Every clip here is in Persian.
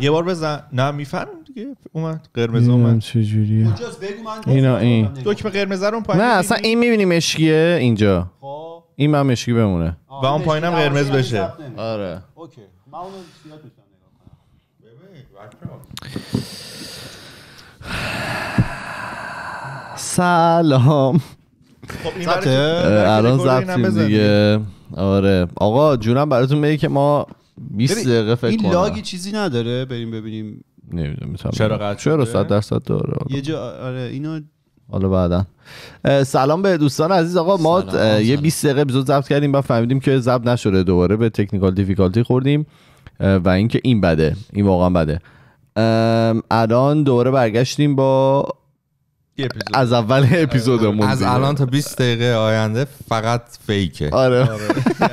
یه بار بزن نه میفهم دیگه اومد قرمز اومد چه جوریه اینا این دکمه قرمز رو پایین نه اصلا این میبینی مشکیه اینجا خب این من مشکی بمونه و اون پایینم قرمز یعنی بشه آره اوکی من اون سیاه میتونم نگاه کنم سلام خب الان زبطیم دیگه آره آقا جونم براتون بگی که ما 20 دقیقه فکر این لاگی چیزی نداره بریم ببینیم نمیدونم چرا قطع چرا 100 درصد داره یه جا آره اینو حالا بعدا سلام به دوستان عزیز آقا ما یه 20 دقیقه بزود ضبط کردیم و فهمیدیم که ضبط نشده دوباره به تکنیکال دیفیکالتی خوردیم و اینکه این بده این واقعا بده الان دوباره برگشتیم با از اول آره. اپیزودمون از الان تا 20 دقیقه آینده فقط فیکه آره, آره.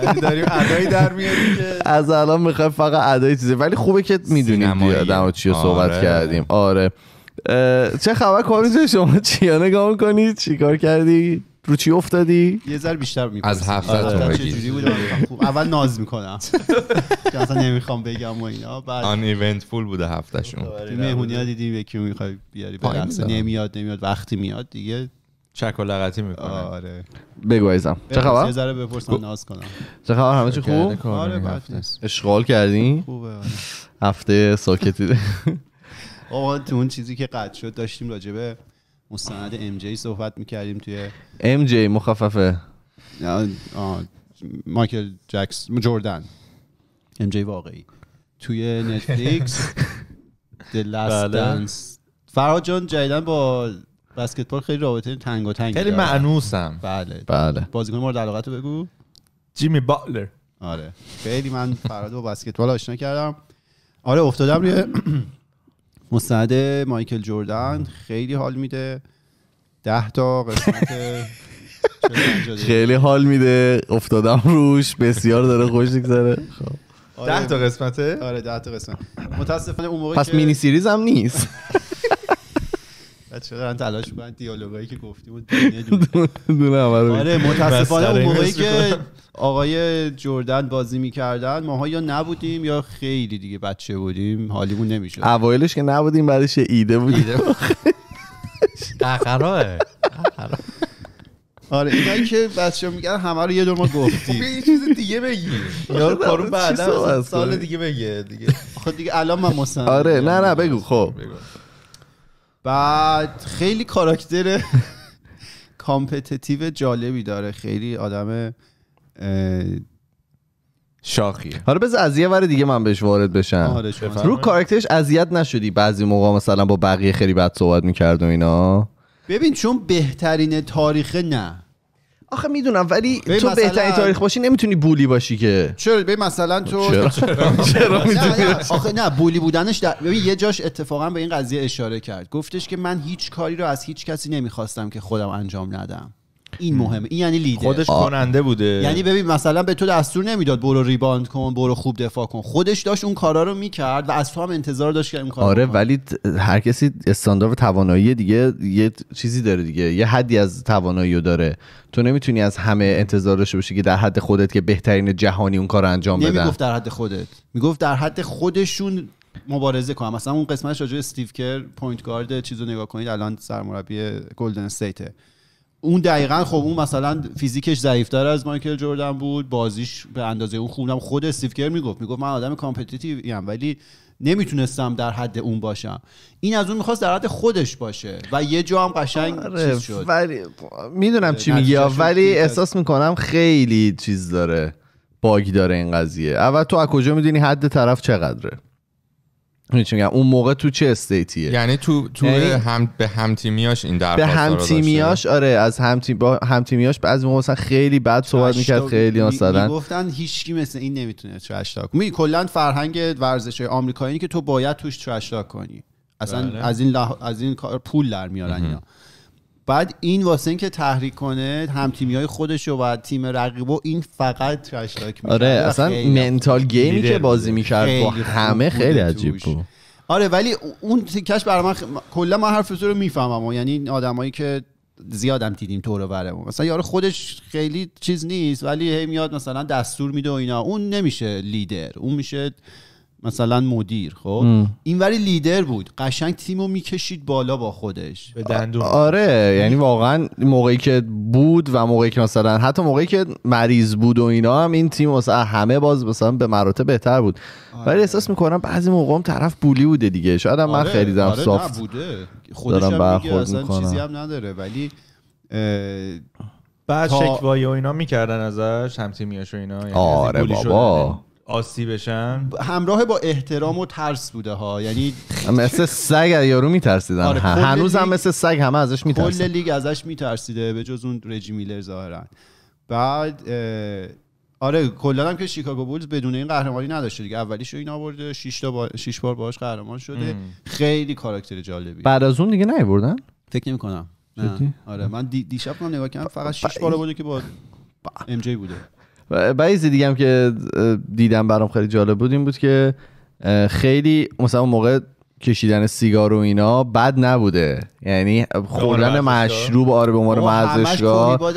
یعنی داریم در میاریم که از الان میخوای فقط ادای چیزه ولی خوبه که میدونیم و چی صحبت آره. کردیم آره چه خبر کاری شما چیا نگاه چی چیکار کردی رو چی افتادی یه ذره بیشتر میپرسیم از هفته آره، تا چجوری بود اول ناز میکنم که اصلا نمیخوام بگم و اینا آن ایونت فول بوده هفتهشون مهمونی ها دیدی به کیو میخوای بیاری برقص نمیاد نمیاد وقتی میاد دیگه چک و لغتی میکنه آره بگو ایزم چه خبر یه ذره بپرسم ناز کنم چه خبر همه چی خوب آره اشغال کردین خوبه آره. هفته ساکتی آقا تو اون چیزی که قد شد داشتیم راجبه مستند ام جی صحبت میکردیم توی ام جی مخففه مایکل جکس جوردن ام جی واقعی توی نتفلیکس The Last بله. Dance فرهاد جان جدیدن با بسکتبال خیلی رابطه تنگ و تنگ خیلی معنوسم بله بله بازیکن مورد علاقه بگو جیمی باتلر آره خیلی من فراد با بسکتبال آشنا کردم آره افتادم روی مستند مایکل جوردن خیلی حال میده ده تا قسمت خیلی حال میده افتادم روش بسیار داره خوش میگذره خب. آره. ده تا قسمته آره ده تا قسمت متاسفانه اون موقع پس مینی سیریز هم نیست بچه دارن تلاش دیالوگ دیالوگایی که گفتی بود دونه آره متاسفانه اون موقعی که آقای جردن بازی میکردن ماها یا نبودیم یا خیلی دیگه بچه بودیم حالیمون نمیشه اوایلش که نبودیم بعدش ایده بود اخراه آره اینایی که بچه میگن همه رو یه دور ما گفتیم خب، یه چیز دیگه بگی یارو کارون بعدا سال دیگه بگه دیگه خب دیگه الان من مستند آره نه نه بگو خب بعد خیلی کاراکتر کامپتیتیو جالبی داره خیلی آدم شاخی حالا بذار از یه ور دیگه من بهش وارد بشم آره، رو کاراکترش اذیت نشدی بعضی موقع مثلا با بقیه خیلی بد صحبت میکرد و اینا ببین چون بهترین تاریخ نه آخه میدونم ولی تو بهترین تاریخ باشی نمیتونی بولی باشی که چرا به مثلا تو چرا, میدونی آخه نه بولی بودنش ببین یه جاش اتفاقا به این قضیه اشاره کرد گفتش که من هیچ کاری رو از هیچ کسی نمیخواستم که خودم انجام ندم این مهمه این یعنی لیدر خودش کننده بوده یعنی ببین مثلا به تو دستور نمیداد برو ریباند کن برو خوب دفاع کن خودش داشت اون کارا رو میکرد و از تو هم انتظار داشت که این آره ولی هر کسی استاندارد توانایی دیگه یه چیزی داره دیگه یه حدی از توانایی رو داره تو نمیتونی از همه انتظار داشته باشی که در حد خودت که بهترین جهانی اون کار انجام بدن نمیگفت در حد خودت میگفت در حد خودشون مبارزه کنم مثلا اون قسمتش راجع استیو کر پوینت گارد چیزو نگاه کنید الان سرمربی گلدن استیت اون دقیقا خب اون مثلا فیزیکش ضعیفتر از مایکل جوردن بود بازیش به اندازه اون خوبم خود استیو کر میگفت میگفت من آدم کامپتیتیو ام ولی نمیتونستم در حد اون باشم این از اون میخواست در حد خودش باشه و یه جا هم قشنگ آره، چیز شد ولی میدونم چی میگی ولی احساس میکنم خیلی چیز داره باگ داره این قضیه اول تو از کجا میدونی حد طرف چقدره میگم اون موقع تو چه استیتیه یعنی تو تو یعنی هم به تیمیاش این درخواست به تیمیاش آره از تیم با همتیمیاش بعضی موقع مثلا خیلی بد صحبت میکرد خیلی مثلا گفتن گفتن کی مثل این نمیتونه ترش تاک می کلا فرهنگ ورزش آمریکایی که تو باید توش ترش کنی اصلا بله. از این از این کار پول در میارن اینا بعد این واسه اینکه تحریک کنه هم تیمی های خودش و تیم رقیب و این فقط ترشتاک میکنه آره اصلا منتال گیمی که بازی میکرد با همه خیلی عجیب بود آره ولی اون تیکش برای من خ... کلا من حرف رو میفهمم و یعنی آدمایی که زیادم دیدیم تو رو برمون مثلا یارو خودش خیلی چیز نیست ولی هی میاد مثلا دستور میده و اینا اون نمیشه لیدر اون میشه مثلا مدیر خب این ولی لیدر بود قشنگ تیمو میکشید بالا با خودش به دندون. آره یعنی واقعا موقعی که بود و موقعی که مثلا حتی موقعی که مریض بود و اینا هم این تیم مثلا همه باز مثلا به مراتب بهتر بود آره. ولی احساس میکنم بعضی موقع هم طرف بولی بوده دیگه شاید هم آره. من خیلی دارم آره سافت خودش دارم برخورد میکنم چیزی هم نداره ولی اه... بعد تا... شکوایی و اینا میکردن ازش همتیمیاش و اینا یعنی آره بابا آسی بشن؟ همراه با احترام و ترس بوده ها یعنی مثل سگ یارو میترسیدن آره هنوز هم مثل سگ همه ازش میترسیدن کل لیگ ازش میترسیده به جز اون رژی میلر ظاهرا بعد آره کلا هم که شیکاگو بولز بدون این قهرمانی نداشته دیگه اولیش این آورده 6 تا با... شیش بار باهاش قهرمان شده خیلی کاراکتر جالبی بعد از اون دیگه بردن؟ فکر نمی کنم آره من دی... دیشب هم نگاه کردم فقط 6 بار بوده که با ام جی بوده بعضی دیگه هم که دیدم برام خیلی جالب بود این بود که خیلی مثلا موقع کشیدن سیگار و اینا بد نبوده یعنی خوردن مشروب آره به عنوان مرزشگاه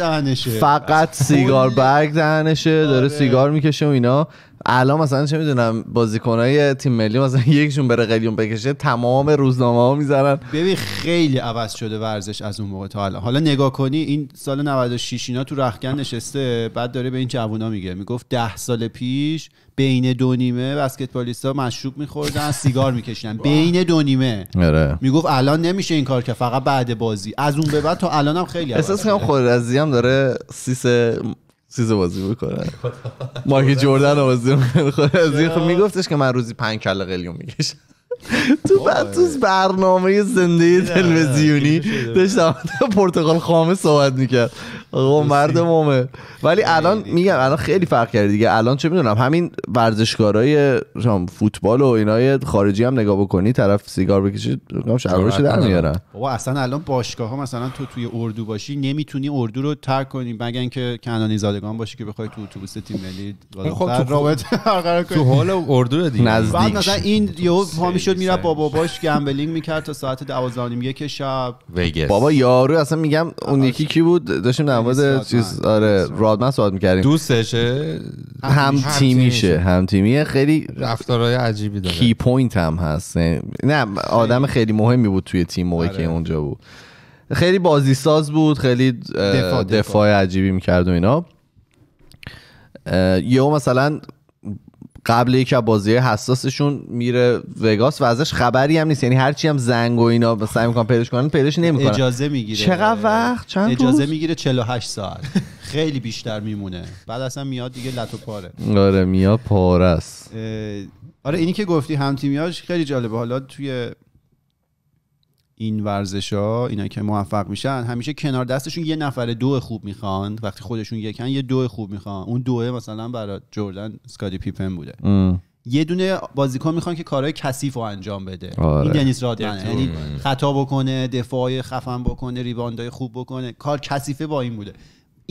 فقط سیگار برگ دهنشه داره آره. سیگار میکشه و اینا الان مثلا چه میدونم بازیکنای تیم ملی مثلا یکشون بره قلیون بکشه تمام روزنامه ها میزنن ببین خیلی عوض شده ورزش از اون موقع تا الان حالا نگاه کنی این سال 96 اینا تو رختکن نشسته بعد داره به این جوونا میگه میگفت 10 سال پیش بین دو نیمه بسکتبالیستا مشروب میخوردن سیگار میکشیدن بین دو نیمه آره. میگفت الان نمیشه این کار که فقط بعد بازی از اون به بعد تا الانم خیلی احساس کنم خود هم داره سیس چیز بازی میکنن مایک جوردن رو بازی میکنه از این خب میگفتش که من روزی پنج کل قلیون میکشم تو بعد تو برنامه زنده تلویزیونی داشت پرتغال خامه صحبت میکرد آقا مرد ولی یعنی الان میگم الان خیلی فرق کرده دیگه الان چه میدونم همین ورزشکارای فوتبال و اینای خارجی هم نگاه بکنی طرف سیگار بکشه شلوارش در میارن بابا اصلا الان باشگاه ها مثلا تو توی اردو باشی نمیتونی اردو رو ترک کنی مگر اینکه کنانی زادگان باشی که بخوای تو اتوبوس تیم ملی خب, خب، تو رابطه برقرار کنی تو حال اردو دیگه مثلا این یهو پا میشد میره با باباش گمبلینگ میکرد تا ساعت 12 یک شب بابا یارو اصلا میگم اون آره. یکی کی بود داشتیم نواز چیز آره رادمن سواد میکردیم دوستشه هم تیمیشه هم تیمیه خیلی رفتارهای عجیبی داره کی پوینت هم هست یعنی نه آدم خیلی مهمی بود توی تیم موقعی آره. که اونجا بود خیلی بازی ساز بود خیلی دفاع, دفاع, دفاع عجیبی میکرد و اینا یهو مثلا قبل یک از بازی حساسشون میره وگاس و ازش خبری هم نیست یعنی هرچی هم زنگ و اینا سعی میکنن پیداش کنن پیداش نمیکنن اجازه میگیره چقدر وقت چند اجازه میگیره 48 ساعت خیلی بیشتر میمونه بعد اصلا میاد دیگه لتو پاره آره میاد پاره است آره اینی که گفتی هم تیمیاش خیلی جالبه حالا توی این ورزش ها اینا که موفق میشن همیشه کنار دستشون یه نفر دو خوب میخوان وقتی خودشون یکن یه دو خوب میخوان اون دوه مثلا برای جردن سکادی پیپن بوده یه دونه بازیکن میخوان که کارهای کثیف رو انجام بده آره. این دنیس رادمنه یعنی خطا بکنه دفاع خفن بکنه ریباندای خوب بکنه کار کثیفه با این بوده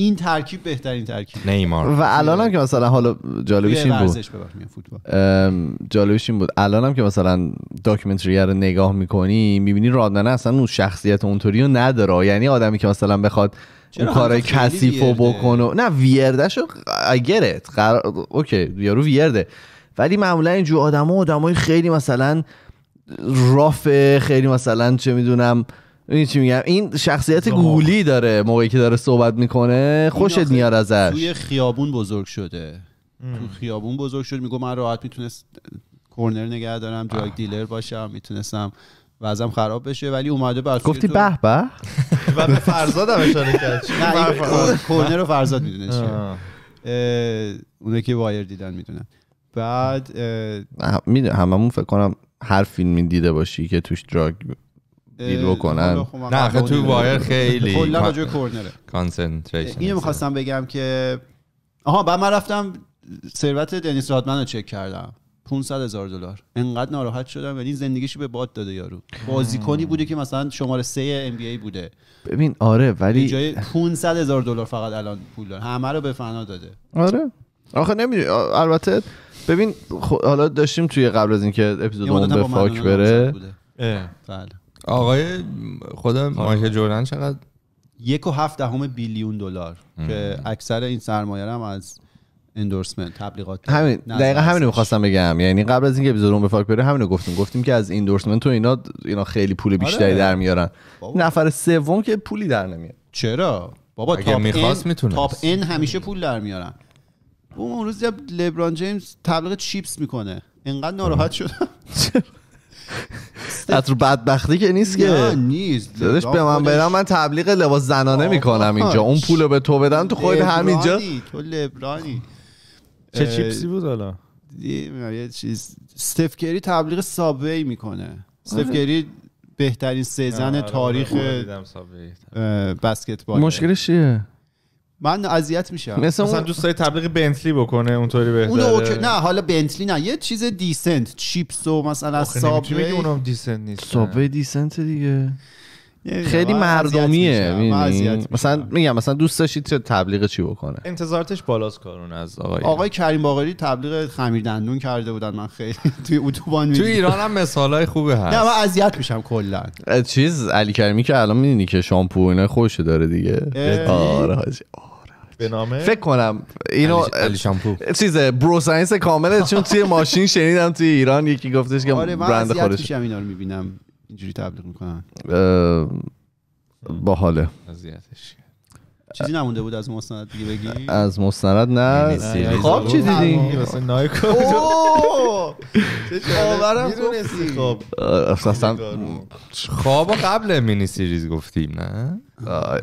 این ترکیب بهترین ترکیب نیمار و الانم که مثلا حالا جالبش این بود جالبش این بود الانم که مثلا داکیومنتری رو نگاه میکنی میبینی رادنانه اصلا اون شخصیت اونطوری رو نداره یعنی آدمی که مثلا بخواد اون کار کثیفو بکنه نه ویردشو اگرت قرار... اوکی یارو ویرده ولی معمولا اینجور آدم آدمای خیلی مثلا رافه خیلی مثلا چه میدونم این چی میگم این شخصیت خب. گولی داره موقعی که داره صحبت میکنه خوشت میاد ازش توی خیابون بزرگ شده ام. تو خیابون بزرگ شد میگو من راحت میتونست کورنر نگه دارم دیلر باشم میتونستم وزم خراب بشه ولی اومده بر گفتی به به و به فرزاد هم اشاره کرد کورنر رو فرزاد میدونه اونه که وایر دیدن میدونن بعد هممون فکر کنم هر فیلمی دیده باشی که توش دراگ دیل بکنن خب نه تو وایر خیلی کلا راجع کورنره کانسنتریشن اینو میخواستم بگم که آها بعد من رفتم ثروت دنیس رادمن رو چک کردم 500 هزار دلار انقدر ناراحت شدم یعنی زندگیشو به باد داده یارو بازیکنی بوده که مثلا شماره 3 ام بی ای بوده ببین آره ولی جای 500 هزار دلار فقط الان پول داره همه رو به فنا داده آره آخه نمیدونی البته ببین خب، حالا داشتیم توی قبل از اینکه اون به فاک بره بله آقای خودم آره. مایکل جوردن چقدر یک و هفت دهم بیلیون دلار که اکثر این سرمایه هم از اندورسمنت تبلیغات همین دقیقا همین میخواستم بگم یعنی قبل از اینکه بیزورون به فاک بره همینو گفتیم گفتیم که از اندورسمنت و اینا اینا خیلی پول آره. بیشتری در میارن نفر سوم که پولی در نمیاد چرا بابا تاپ میخواست میتونه تاپ ان همیشه پول در میارن اون روز لبران جیمز تبلیغ چیپس میکنه انقدر ناراحت شدم اترو بدبختی که نیست که نیست دادش به من بدم من تبلیغ لباس زنانه میکنم اینجا اون پولو به تو بدن تو خود همینجا تو لبرانی چه چیپسی بود حالا یه چیز استفکری تبلیغ سابوی میکنه استفکری آره. بهترین سیزن آره، آره، تاریخ بسکتبال مشکلش چیه من اذیت میشم مثلا دوست داری تبلیغ بنتلی بکنه اونطوری بهتره اون اوکی... نه حالا بنتلی نه یه چیز دیسنت چیپس و مثلا سابوی اونم دیسنت نیست سابوی دیسنت دیگه خیلی مردمیه مثلا میگم مثلا دوست داشتید چه تبلیغ چی بکنه انتظارتش بالاست کارون از آقای آقای کریم باقری تبلیغ خمیر دندون کرده بودن من خیلی توی اتوبان تو ایران هم مثال های خوبه هست نه من اذیت میشم کلا چیز علی کریمی که الان میدینی که شامپو اینا خوش داره دیگه آره به نامه فکر کنم اینو علی شامپو چیز برو ساینس کامله چون توی ماشین شنیدم توی ایران یکی گفتش که آره برند خودش میشم اینا رو میبینم اینجوری تبلیغ میکنن باحاله اذیتش چیزی نمونده بود از مستند دیگه بگی از مستند نه یعنی خواب چی دیدی یعنی مثلا نایکو باورم خب اصلا خواب خب، قبل مینی سریز گفتیم نه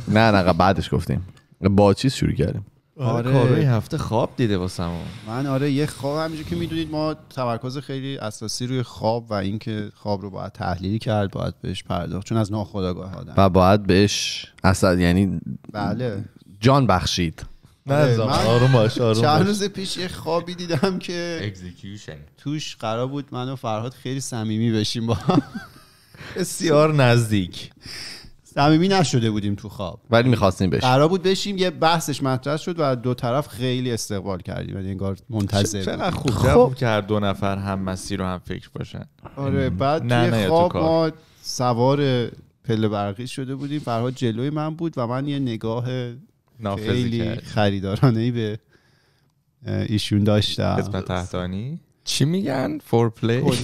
نه نه بعدش گفتیم با چیز شروع کردیم آره, آره. هفته خواب دیده واسم من آره یه خواب همینجور که میدونید ما تمرکز خیلی اساسی روی خواب و اینکه خواب رو باید تحلیل کرد باید بهش پرداخت چون از ناخداگاه آدم و باید بهش اصلا یعنی بله جان بخشید آره، چند روز پیش یه خوابی دیدم که توش قرار بود من و فرهاد خیلی صمیمی بشیم با بسیار نزدیک صمیمی نشده بودیم تو خواب ولی میخواستیم بشیم قرار بود بشیم یه بحثش مطرح شد و دو طرف خیلی استقبال کردیم یعنی انگار منتظر چقدر خوب, خوب هر دو نفر هم مسیر و هم فکر باشن آره بعد نه توی خواب تو سوار پل برقی شده بودیم فرهاد جلوی من بود و من یه نگاه خیلی خریدارانه ای به ایشون داشتم قسمت تحتانی چی میگن فور پلی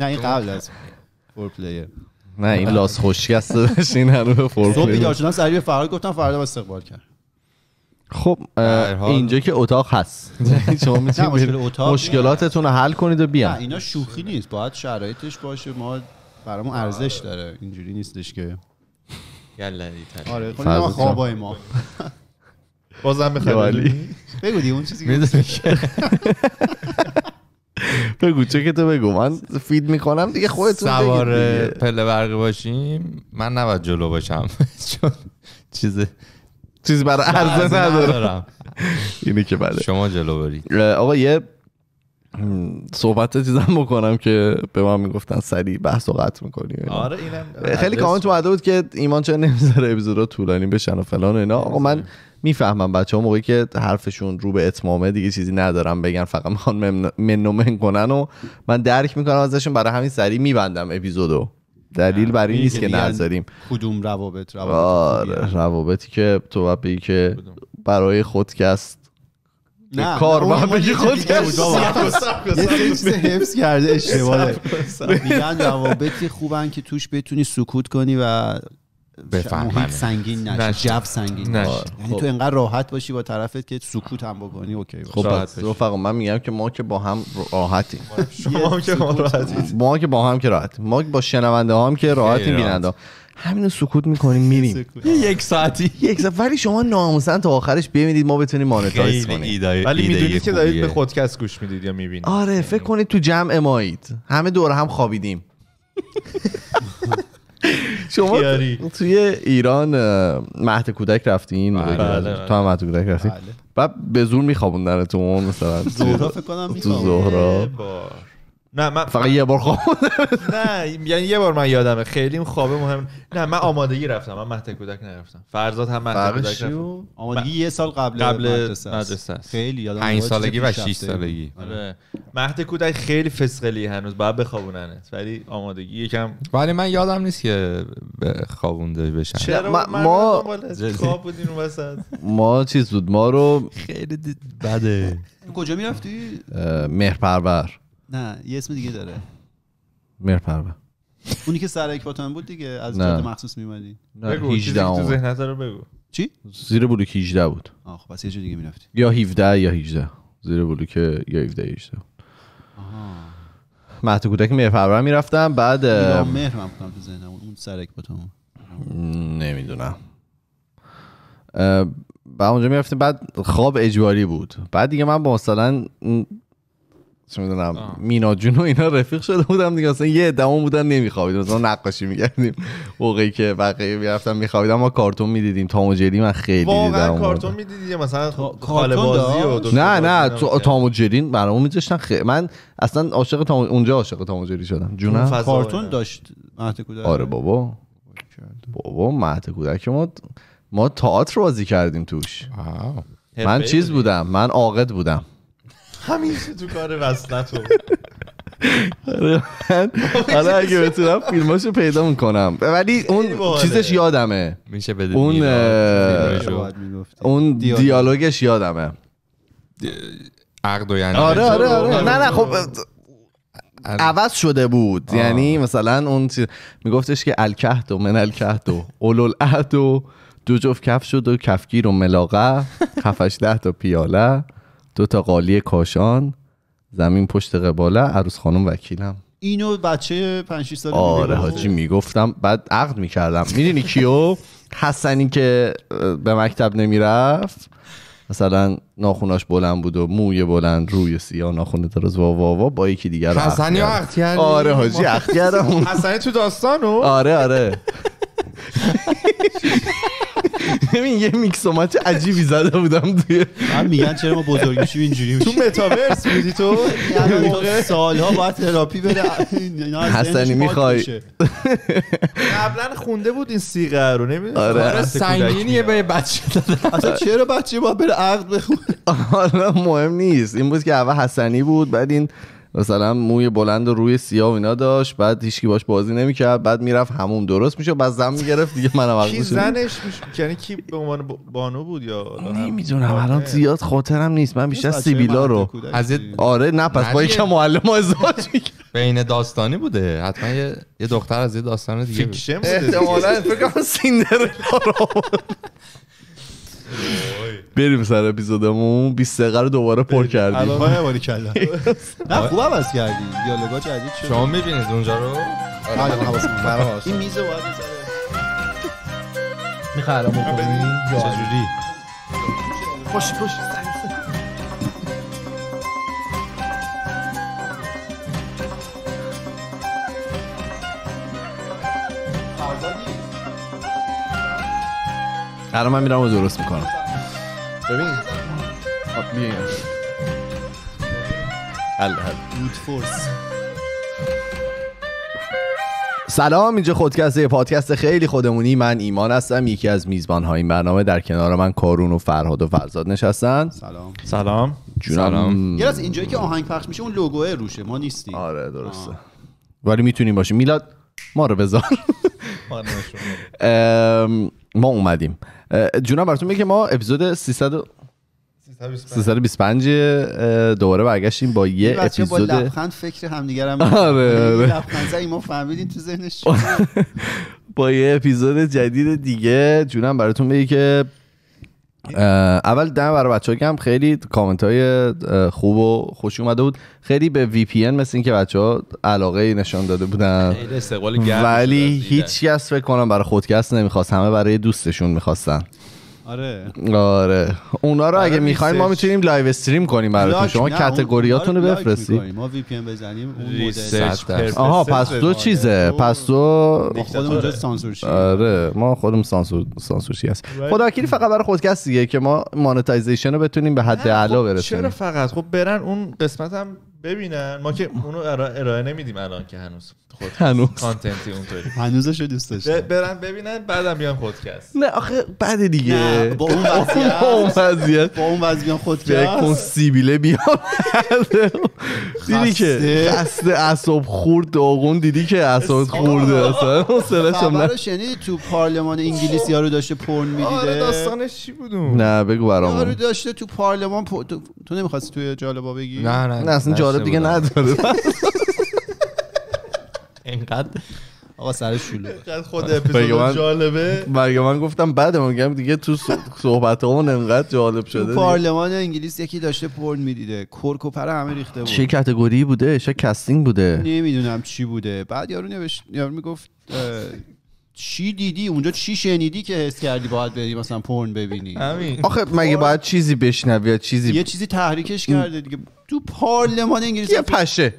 نه این قبل از فور پلیه نه این لاس خوشگست داشتین هنو رو فور صبح بیدار شدم سریع فرهاد گفتم فردا استقبال کرد خب اینجا که اتاق هست شما میتونید مشکلاتتون رو حل کنید و بیان اینا شوخی نیست باید شرایطش باشه ما برامون ارزش داره اینجوری نیستش که یلدی آره خب، خوابای ما بازم بخیر بگو اون چیزی که بگو چه که تو بگو من فید میکنم دیگه خودتون سوار پله برقی باشیم من نباید جلو باشم چون چیز چیز برای عرضه ندارم اینی که بله شما جلو برید آقا یه صحبت چیزم بکنم که به من میگفتن سریع بحث و قطع میکنیم آره اینم خیلی کامنت اومده بود که ایمان چه نمیذاره اپیزودا طولانی بشن و فلان و اینا آقا من میفهمم بچه ها موقعی که حرفشون رو به اتمامه دیگه چیزی ندارم بگن فقط میخوان منومن کنن و من درک میکنم ازشون برای همین سریع میبندم اپیزودو دلیل برای نیست که نذاریم کدوم روابط روابط آره، روابطی که تو بگی که برای خودکست نه کار با بگی خود یه چیز حفظ کرده اشتباهه میگن روابطی خوبن که توش بتونی سکوت کنی و بفهمن سنگین نشه جو سنگین نشه یعنی تو خب. اینقدر راحت باشی با طرفت که سکوت هم بکنی اوکی خب رفقا من میگم که ما که با هم راحتیم شما که ما راحتیم ما که با هم که راحتیم ما با شنونده هم که راحتیم بیننده همین سکوت میکنیم میریم یک ساعتی یک ساعت ولی شما ناموسن تا آخرش ببینید ما بتونیم مانتایز کنیم ولی میدونید که دارید به خودکست گوش میدید یا میبینید آره فکر یعنی- کنید تو جمع مایید همه دور هم خوابیدیم شما توی ایران مهد کودک رفتین بله، بله. بله. تو هم مهد کودک رفتین بعد به زور میخوابوندنتون مثلا زهرا فکر کنم تو زهرا نه من فقط یه بار خواب نه یعنی یه بار من یادمه خیلی خوابه مهم نه من آمادگی رفتم من مهد کودک نرفتم فرزاد هم مهد کودک رفتم آمادگی یه سال قبل قبل مدرسه خیلی یادم 5 سالگی و 6 سالگی آره مهد کودک خیلی فسقلی هنوز بعد بخوابوننت ولی آمادگی یکم ولی من یادم نیست که خوابونده بشن چرا ما خواب بودیم وسط ما چیز بود ما رو خیلی بده کجا میرفتی مهرپرور نه یه اسم دیگه داره مرپرور اونی که سر اکباتان بود دیگه از جاده مخصوص میمدی بگو 18 تو ذهنت رو بگو چی زیر بلوک 18 بود آخ خب، پس یه جور دیگه میرفتی یا 17 یا 18 زیر بلوک یا 17 یا 18 مهد کودک مهر میرفتم بعد مهر هم کنم تو ذهنم اون سر اکباتان نمیدونم بعد اونجا میرفتیم بعد خواب اجباری بود بعد دیگه من با مثلا چه میدونم مینا جون و اینا رفیق شده بودم دیگه اصلا یه دمون بودن نمیخوابید مثلا نقاشی میگردیم موقعی که بقیه میرفتم میخوابیدم ما کارتون میدیدیم تام و جری من خیلی دیدم واقعا کارتون میدیدیم مثلا بازی و نه نه تام و جری برام میذاشتن خیلی من اصلا عاشق تام اونجا عاشق تام و جری شدم جونم کارتون داشت مهد کودک آره بابا بابا مهد کودک ما ما تئاتر بازی کردیم توش من چیز بودم من عاقد بودم همیشه تو کار وصلتو آره حالا اگه بتونم فیلماشو پیدا میکنم ولی اون چیزش یادمه میشه بده اون اون دیالوگش یادمه عقد و یعنی آره،, آره،, آره آره نه نه خب عوض شده بود یعنی مثلا اون میگفتش که الکهتو و من الکهد و اولو و دو جفت کف شد و کفگیر و ملاقه خفش ده تا پیاله دو تا قالی کاشان زمین پشت قباله عروس خانم وکیلم اینو بچه 5 ساله آره حاجی میگفتم بعد عقد میکردم میدونی کیو حسنی که به مکتب نمیرفت مثلا ناخوناش بلند بود و موی بلند روی سیاه ناخونه دراز وا وا وا با یکی دیگر حسنی عقد آره حاجی عقد کردم حسنی تو داستانو آره آره ببین یه میکسومات عجیبی زده بودم توی من میگن چرا ما بزرگ میشیم اینجوری میشیم تو متاورس بودی تو یعنی سالها باید تراپی بره حسنی میخوای قبلا خونده بود این سیغه رو نمیدونم آره, آره، سنگینیه به بچه اصلا چرا بچه باید بره عقد بخونه حالا آره، مهم نیست این بود که اول حسنی بود بعد این مثلا موی بلند و روی سیاه و اینا داشت بعد هیچکی باش بازی نمیکرد بعد میرفت همون درست میشه بعد زن میگرفت دیگه منم کی زنش یعنی کی به عنوان بانو بود یا نمیدونم الان زیاد خاطرم نیست من بیشتر سیبیلا رو از آره نه پس با یکم معلم ازدواج بین داستانی بوده حتما یه دختر از یه داستان دیگه فیکشن بوده احتمالاً فکر کنم سیندرلا رو بریم سر اپیزودمون 20 دقیقه رو دوباره پر کردیم الان نواری کلا نه خوب عوض کردی دیالوگا جدید شد شما میبینید اونجا رو آره، آره، این میز باید میخواه الان بکنی چجوری خوش خوش الان من میرم و درست میکنم ببین میگم هل هل فورس سلام اینجا خودکسته پادکست خیلی خودمونی من ایمان هستم یکی از میزبان های این برنامه در کنار من کارون و فرهاد و فرزاد نشستن سلام سلام جونم یه از اینجایی که آهنگ پخش میشه اون لوگوه روشه ما نیستیم آره درسته ولی میتونیم باشیم میلاد ما رو بذار آره، ما اومدیم جونا براتون میگه ما اپیزود 300 325 دوباره برگشتیم با یه اپیزود با لبخند فکر همدیگر هم آره, آره. لبخند ما فهمیدیم تو ذهنش با یه اپیزود جدید دیگه جونم براتون بگی که اول دم برای بچه هم خیلی کامنت های خوب و خوش اومده بود خیلی به وی پی مثل اینکه بچه ها علاقه نشان داده بودن ولی هیچ کس فکر کنم برای خودکست نمیخواست همه برای دوستشون میخواستن آره آره اونا رو اگه آره، میخوایم ما میتونیم لایو استریم کنیم براتون شما کاتگوریاتون رو بفرستید ما وی پی ام بزنیم اون مدل آها پس دو چیزه پس دو خودمون آره. سانسورشی آره ما خودمون سانسور سانسورشی هست خداوکیلی فقط برای خودکست دیگه که ما مانتایزیشن رو بتونیم به حد اعلا خب برسونیم چرا فقط خب برن اون قسمت هم ببینن ما که اونو ارائه نمیدیم الان که هنوز خود هنوز کانتنتی اونطوری هنوزشو دوست داشتم برن ببینن بعدم بیان پادکست نه آخه بعد دیگه با اون وضعیت با اون وضعیت بیان خودکست کن سیبیله دیدی که دست اعصاب خورد داغون دیدی که اعصابت خورده اصلا حوصله‌ش هم نه تو پارلمان انگلیس یارو رو داشته پرن میدیده آره داستانش چی بود نه بگو برام یارو داشته تو پارلمان تو نمیخواستی توی جالبا بگی نه نه اصلا جالب دیگه نداره اینقدر آقا سر شلوغه خود اپیزود جالبه مگه من گفتم بعد میگم دیگه تو صحبت اون انقدر جالب شده پارلمان انگلیس یکی داشته پورن میدیده کرک و پر همه ریخته بود چه کاتگوری بوده چه کاستینگ بوده نمیدونم چی بوده بعد یارو نوشت یارو میگفت چی دیدی اونجا چی شنیدی که حس کردی باید بری مثلا پرن ببینی همین آخه مگه باید چیزی بشنوی یا چیزی یه چیزی تحریکش کرده دیگه تو پارلمان انگلیس یه پشه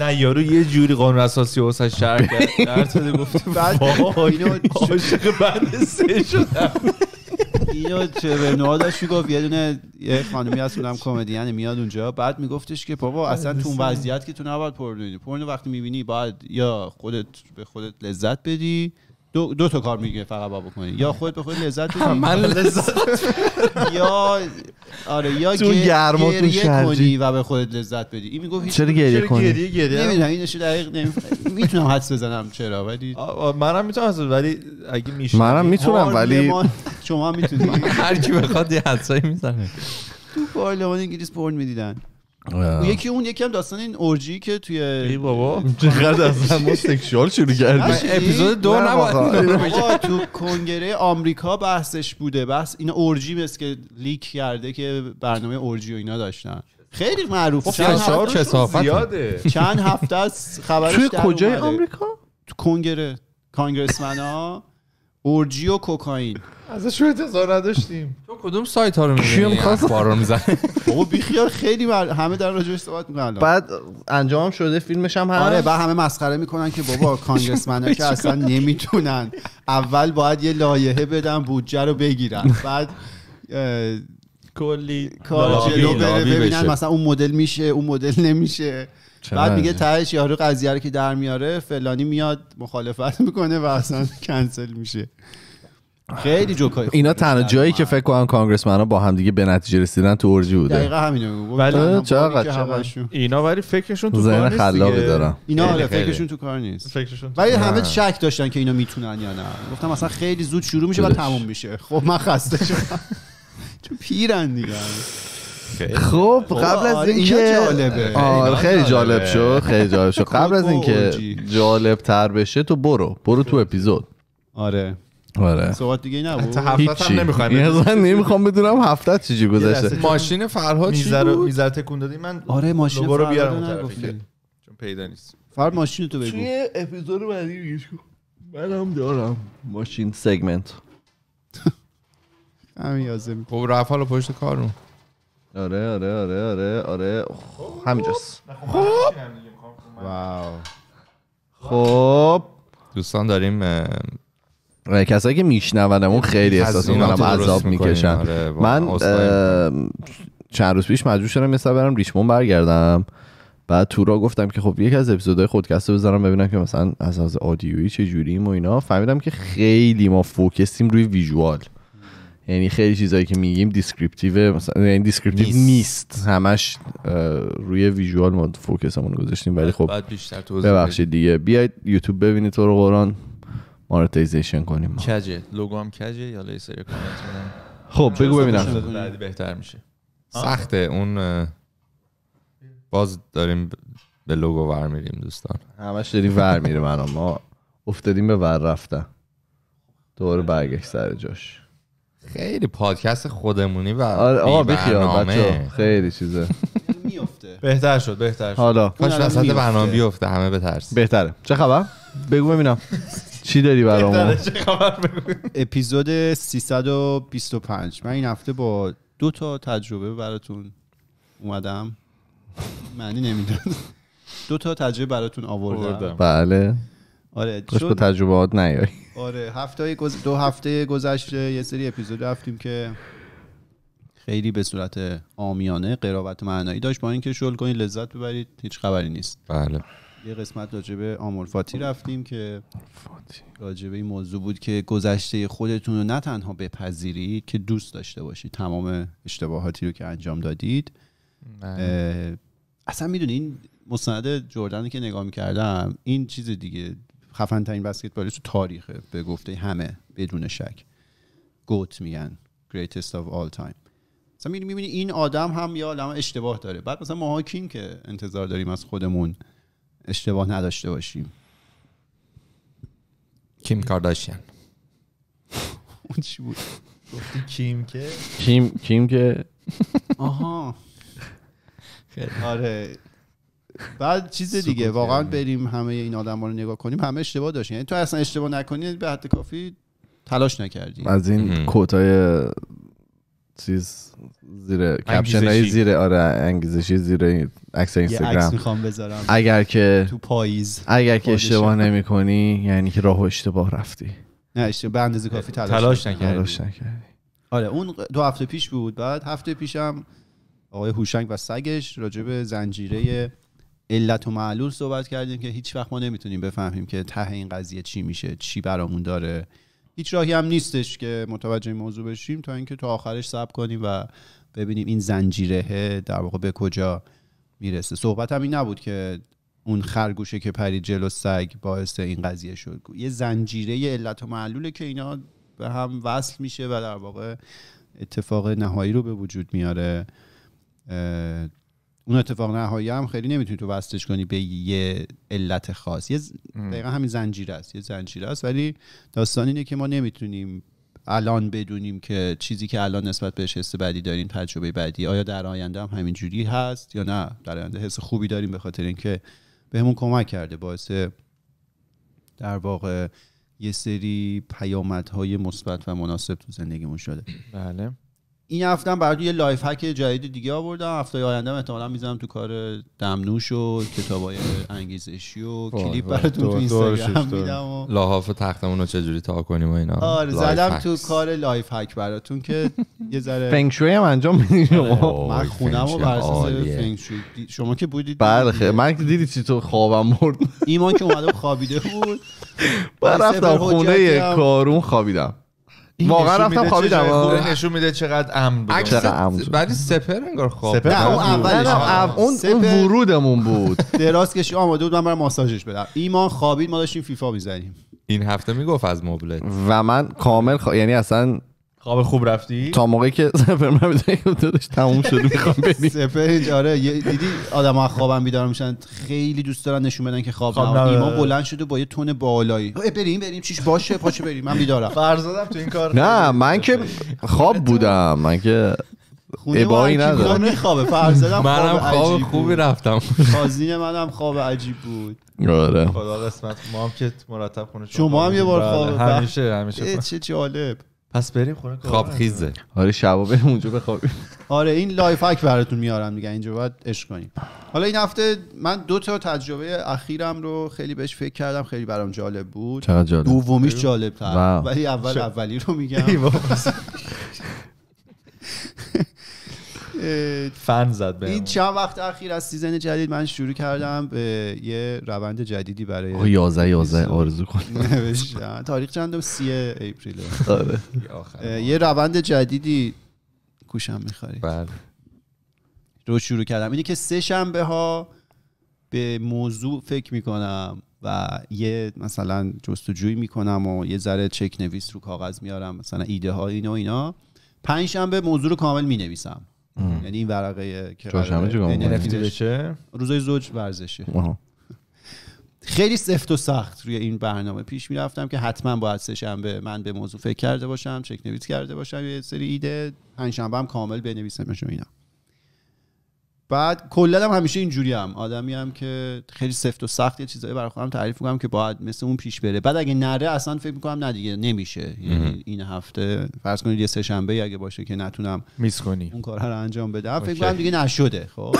نه یارو یه جوری قانون اساسی واسه شهر کرد در گفت عاشق سه شده اینو چه به نوادش میگفت یه دونه یه خانمی هست اونم کمدین میاد اونجا بعد میگفتش که بابا اصلا تو اون وضعیت که تو نباید پرنو پرنو وقتی میبینی باید یا خودت به خودت لذت بدی دو, دو تا کار میگه فقط با بکنی یا خود به خود لذت من آره. لذت یا آره یا تو کنی و به خودت لذت بدی این میگفت چرا گریه کنی نمیدونم اینش دقیق میتونم حدس بزنم چرا ولی منم میتونم ولی اگه میشه منم میتونم ولی شما میتونید هر کی بخواد یه حدسایی میزنه تو پارلمان انگلیس پرن میدیدن و یکی اون یکی هم داستان این اورجی که توی ای بابا چقدر از آره. ما سکشوال شروع کردیم اپیزود دو نباید تو کنگره آمریکا بحثش بوده بحث این اورجی مثل که لیک کرده که برنامه اورجی و اینا داشتن خیلی معروف خب، زیاده چند هفته از خبرش توی کجای آمریکا تو کنگره کانگرسمنا اورجی و کوکائین رو انتظار داشتیم تو کدوم سایت ها رو میزنی؟ رو بابا بیخیال خیلی بر... همه در راجعه صحبت میکنن بعد انجام شده فیلمش هم هست آره بعد همه مسخره میکنن که بابا کانگرسمن که اصلا نمیتونن اول باید یه لایحه بدن بودجه رو بگیرن بعد کلی کار جلو بره ببینن مثلا اون مدل میشه اون مدل نمیشه بعد میگه تهش یارو قضیه رو که در میاره فلانی میاد مخالفت میکنه و اصلا کنسل میشه خیلی جوکای اینا تنها جایی که فکر کنم کانگرسمنا با هم دیگه به نتیجه رسیدن تو اورجی بوده دقیقاً همینو ولی چقدر اینا ولی فکرشون تو کار نیست دارن اینا آره، فکرشون تو کار نیست فکرشون ولی همه آره. شک داشتن که اینا میتونن یا نه گفتم اصلا خیلی زود شروع میشه و تموم میشه خب من خسته شدم تو پیرن دیگه خب قبل از آره، اینکه آره خیلی جالب شد خیلی جالب شد قبل از اینکه جالب تر بشه تو برو برو تو اپیزود آره آره صحبت دیگه ای نبود هفته هم نمیخوایم نمیخوام بدونم هفتت چی گذشته ماشین فرهاد چی بود میزر تکون دادی من آره ماشین فرهاد بیارم چون پیدا نیست فر ماشین تو بگو توی اپیزود بعدی میگیش من هم دارم ماشین سگمنت همین یازم خب رفت حالا پشت کارون آره آره آره آره آره همینجاست خب واو خب دوستان داریم آره، کسایی که میشنون اون خیلی احساس میکنم عذاب میکشن آره، من چند روز پیش مجبور شدم مثلا برم ریشمون برگردم بعد تورا گفتم که خب یک از اپیزودهای خودکست بذارم ببینم که مثلا از از آدیویی چه و اینا فهمیدم که خیلی ما فوکستیم روی ویژوال یعنی خیلی چیزایی که میگیم دیسکریپتیو مثلا یعنی دیسکریپتیو نیست. همش روی ویژوال ما فوکسمون گذاشتیم ولی خب ببخشید دیگه بیاید یوتیوب ببینید تو رو قرآن مارتیزیشن کنیم کجه لوگو هم کجه یا لیسر خب بگو ببینم بهتر میشه سخته اون باز داریم به لوگو ور میریم دوستان همش داریم ور میره من ما افتادیم به ور رفتن دور برگشت سر جاش خیلی پادکست خودمونی و آره، آقا بچه. خیلی چیزه بهتر شد بهتر شد حالا کاش وسط برنامه بیفته همه بترس بهتره چه خبر بگو ببینم چی داری برام اپیزود 325 من این هفته با دو تا تجربه براتون اومدم معنی نمیدونم دو تا تجربه براتون آوردم بله آره خوش با تجربهات نیای آره هفته دو هفته گذشته یه سری اپیزود رفتیم که خیلی به صورت آمیانه قرابت معنایی داشت با اینکه شل کنید لذت ببرید هیچ خبری نیست بله یه قسمت راجبه آمورفاتی رفتیم که راجبه این موضوع بود که گذشته خودتون رو نه تنها بپذیرید که دوست داشته باشید تمام اشتباهاتی رو که انجام دادید اصلا این مستند جردن که نگاه میکردم این چیز دیگه خفن ترین بسکتبالیست تو تاریخه به گفته همه بدون شک گوت میگن greatest of all time مثلا میبینی این آدم هم یا آدم اشتباه داره بعد مثلا ماها کیم که انتظار داریم از خودمون اشتباه نداشته باشیم کیم کارداشیان اون چی بود گفتی کیم که کیم کیم که آها آره بعد چیز دیگه واقعا بریم همه این آدم رو نگاه کنیم همه اشتباه داشتیم یعنی تو اصلا اشتباه نکنی به حد کافی تلاش نکردیم از این کوتای چیز زیر کپشن های زیر آره انگیزشی زیر عکس اینستاگرام میخوام بذارم اگر که تو پاییز اگر که اشتباه نمی کنی یعنی که راهو اشتباه رفتی نه اشتباه به اندازه کافی تلاش, تلاش نکردی تلاش آره اون دو هفته پیش بود بعد هفته پیشم آقای هوشنگ و سگش راجب زنجیره علت و معلول صحبت کردیم که هیچ وقت ما نمیتونیم بفهمیم که ته این قضیه چی میشه چی برامون داره هیچ راهی هم نیستش که متوجه این موضوع بشیم تا اینکه تا آخرش صبر کنیم و ببینیم این زنجیره در واقع به کجا میرسه صحبت هم این نبود که اون خرگوشه که پری جلو سگ باعث این قضیه شد یه زنجیره یه علت و معلوله که اینا به هم وصل میشه و در واقع اتفاق نهایی رو به وجود میاره اون اتفاق نهایی هم خیلی نمیتونی تو وصلش کنی به یه علت خاص یه دقیقا همین زنجیره است یه زنجیره است ولی داستان اینه که ما نمیتونیم الان بدونیم که چیزی که الان نسبت بهش حس بدی داریم تجربه بعدی آیا در آینده هم همین جوری هست یا نه در آینده حس خوبی داریم به خاطر اینکه بهمون کمک کرده باعث در واقع یه سری پیامدهای مثبت و مناسب تو زندگیمون شده بله این هفته هم براتون یه لایف هک جدید دیگه آوردم هفته آینده هم احتمالاً میذارم تو کار دمنوش و کتابای انگیزشی و کلیپ براتون تو اینستاگرام میدم و لاحاف تختمون رو چجوری تا کنیم و اینا آره زدم تو کار لایف هک براتون که یه ذره فنگشوی هم انجام میدین آره، من خونم و بر فنگشوی شما که بودید بله من که دیدی چی تو خوابم برد ایمان که اومده خوابیده بود من رفتم خونه کارون خوابیدم واقعا رفتم خوابیدم نشون میده چقدر امن بود چقدر ولی سپر انگار خواب سپر نه اون اولش اون ورودمون بود دراز کشی آماده بود من برای ماساژش بدم ایمان خوابید ما داشتیم فیفا میزنیم این هفته میگفت از مبلت و من کامل خوا... یعنی اصلا خواب خوب رفتی تا موقعی که سفر من دادش تموم شد میخوام بریم سپرج آره دیدی آدم ها خوابم بیدار میشن خیلی دوست دارن نشون بدن که خواب نمون ایمان بلند شده با یه تون بالایی بریم بریم چیش باشه پاچه بریم من بیدارم فرزادم تو این کار نه من که خواب بودم من که ابایی ندارم خوابه فرزادم منم خواب خوبی رفتم خازین منم خواب عجیب بود آره خدا قسمت ما هم که مرتب خونه شما هم یه بار بله، خواب همیشه همیشه چه جالب پس بریم خونه خواب خیزه آره شبا بریم اونجا بخوابیم آره این لایف هک براتون میارم دیگه اینجا باید عشق کنیم حالا این هفته من دو تا تجربه اخیرم رو خیلی بهش فکر کردم خیلی برام جالب بود دومیش جالب تر ولی اول اولی رو میگم فن زد این چند وقت اخیر از سیزن جدید من شروع کردم به یه روند جدیدی برای آره. آه یازه آرزو کنم تاریخ چنده 30 اپریل یه روند جدیدی گوشم میخورید بله رو شروع کردم اینه که سه شنبه ها به موضوع فکر میکنم و یه مثلا جستجوی میکنم و یه ذره چک نویس رو کاغذ میارم مثلا ایده ها اینا و اینا پنج شنبه موضوع رو کامل مینویسم یعنی این ورقه که یعنی روزای زوج ورزشه خیلی سفت و سخت روی این برنامه پیش میرفتم که حتما باید شنبه من به موضوع فکر کرده باشم چک نویس کرده باشم یه سری ایده پنجشنبه هم کامل بنویسم و اینا بعد کلا هم همیشه اینجوری هم آدمی هم که خیلی سفت و سخت یه چیزایی برای خودم تعریف میکنم که باید مثل اون پیش بره بعد اگه نره اصلا فکر میکنم نه دیگه نمیشه یعنی این هفته فرض کنید یه سه شنبه اگه باشه که نتونم میس کنی اون کارها رو انجام بدم فکر میکنم دیگه نشده خب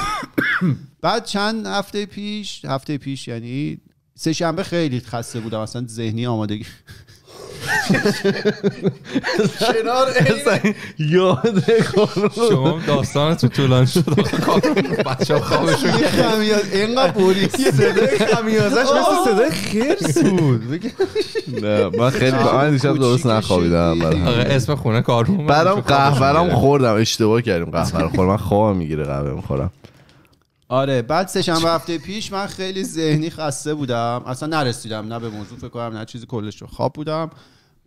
بعد چند هفته پیش هفته پیش یعنی سه شنبه خیلی خسته بودم اصلا ذهنی آمادگی کنار یاد شما داستان تو طولان شد بچه خوابشون خمیاز اینقدر بوری صدای خمیازش مثل صدای خرس بود نه من خیلی من دیشب درست نخوابیدم اسم خونه کارون برام قهوه خوردم اشتباه کردیم قهوه خور خوردم من خواب میگیره قهوه میخورم آره بعد سه شنبه هفته پیش من خیلی ذهنی خسته بودم اصلا نرسیدم نه به موضوع فکر کنم نه چیزی کلش رو خواب بودم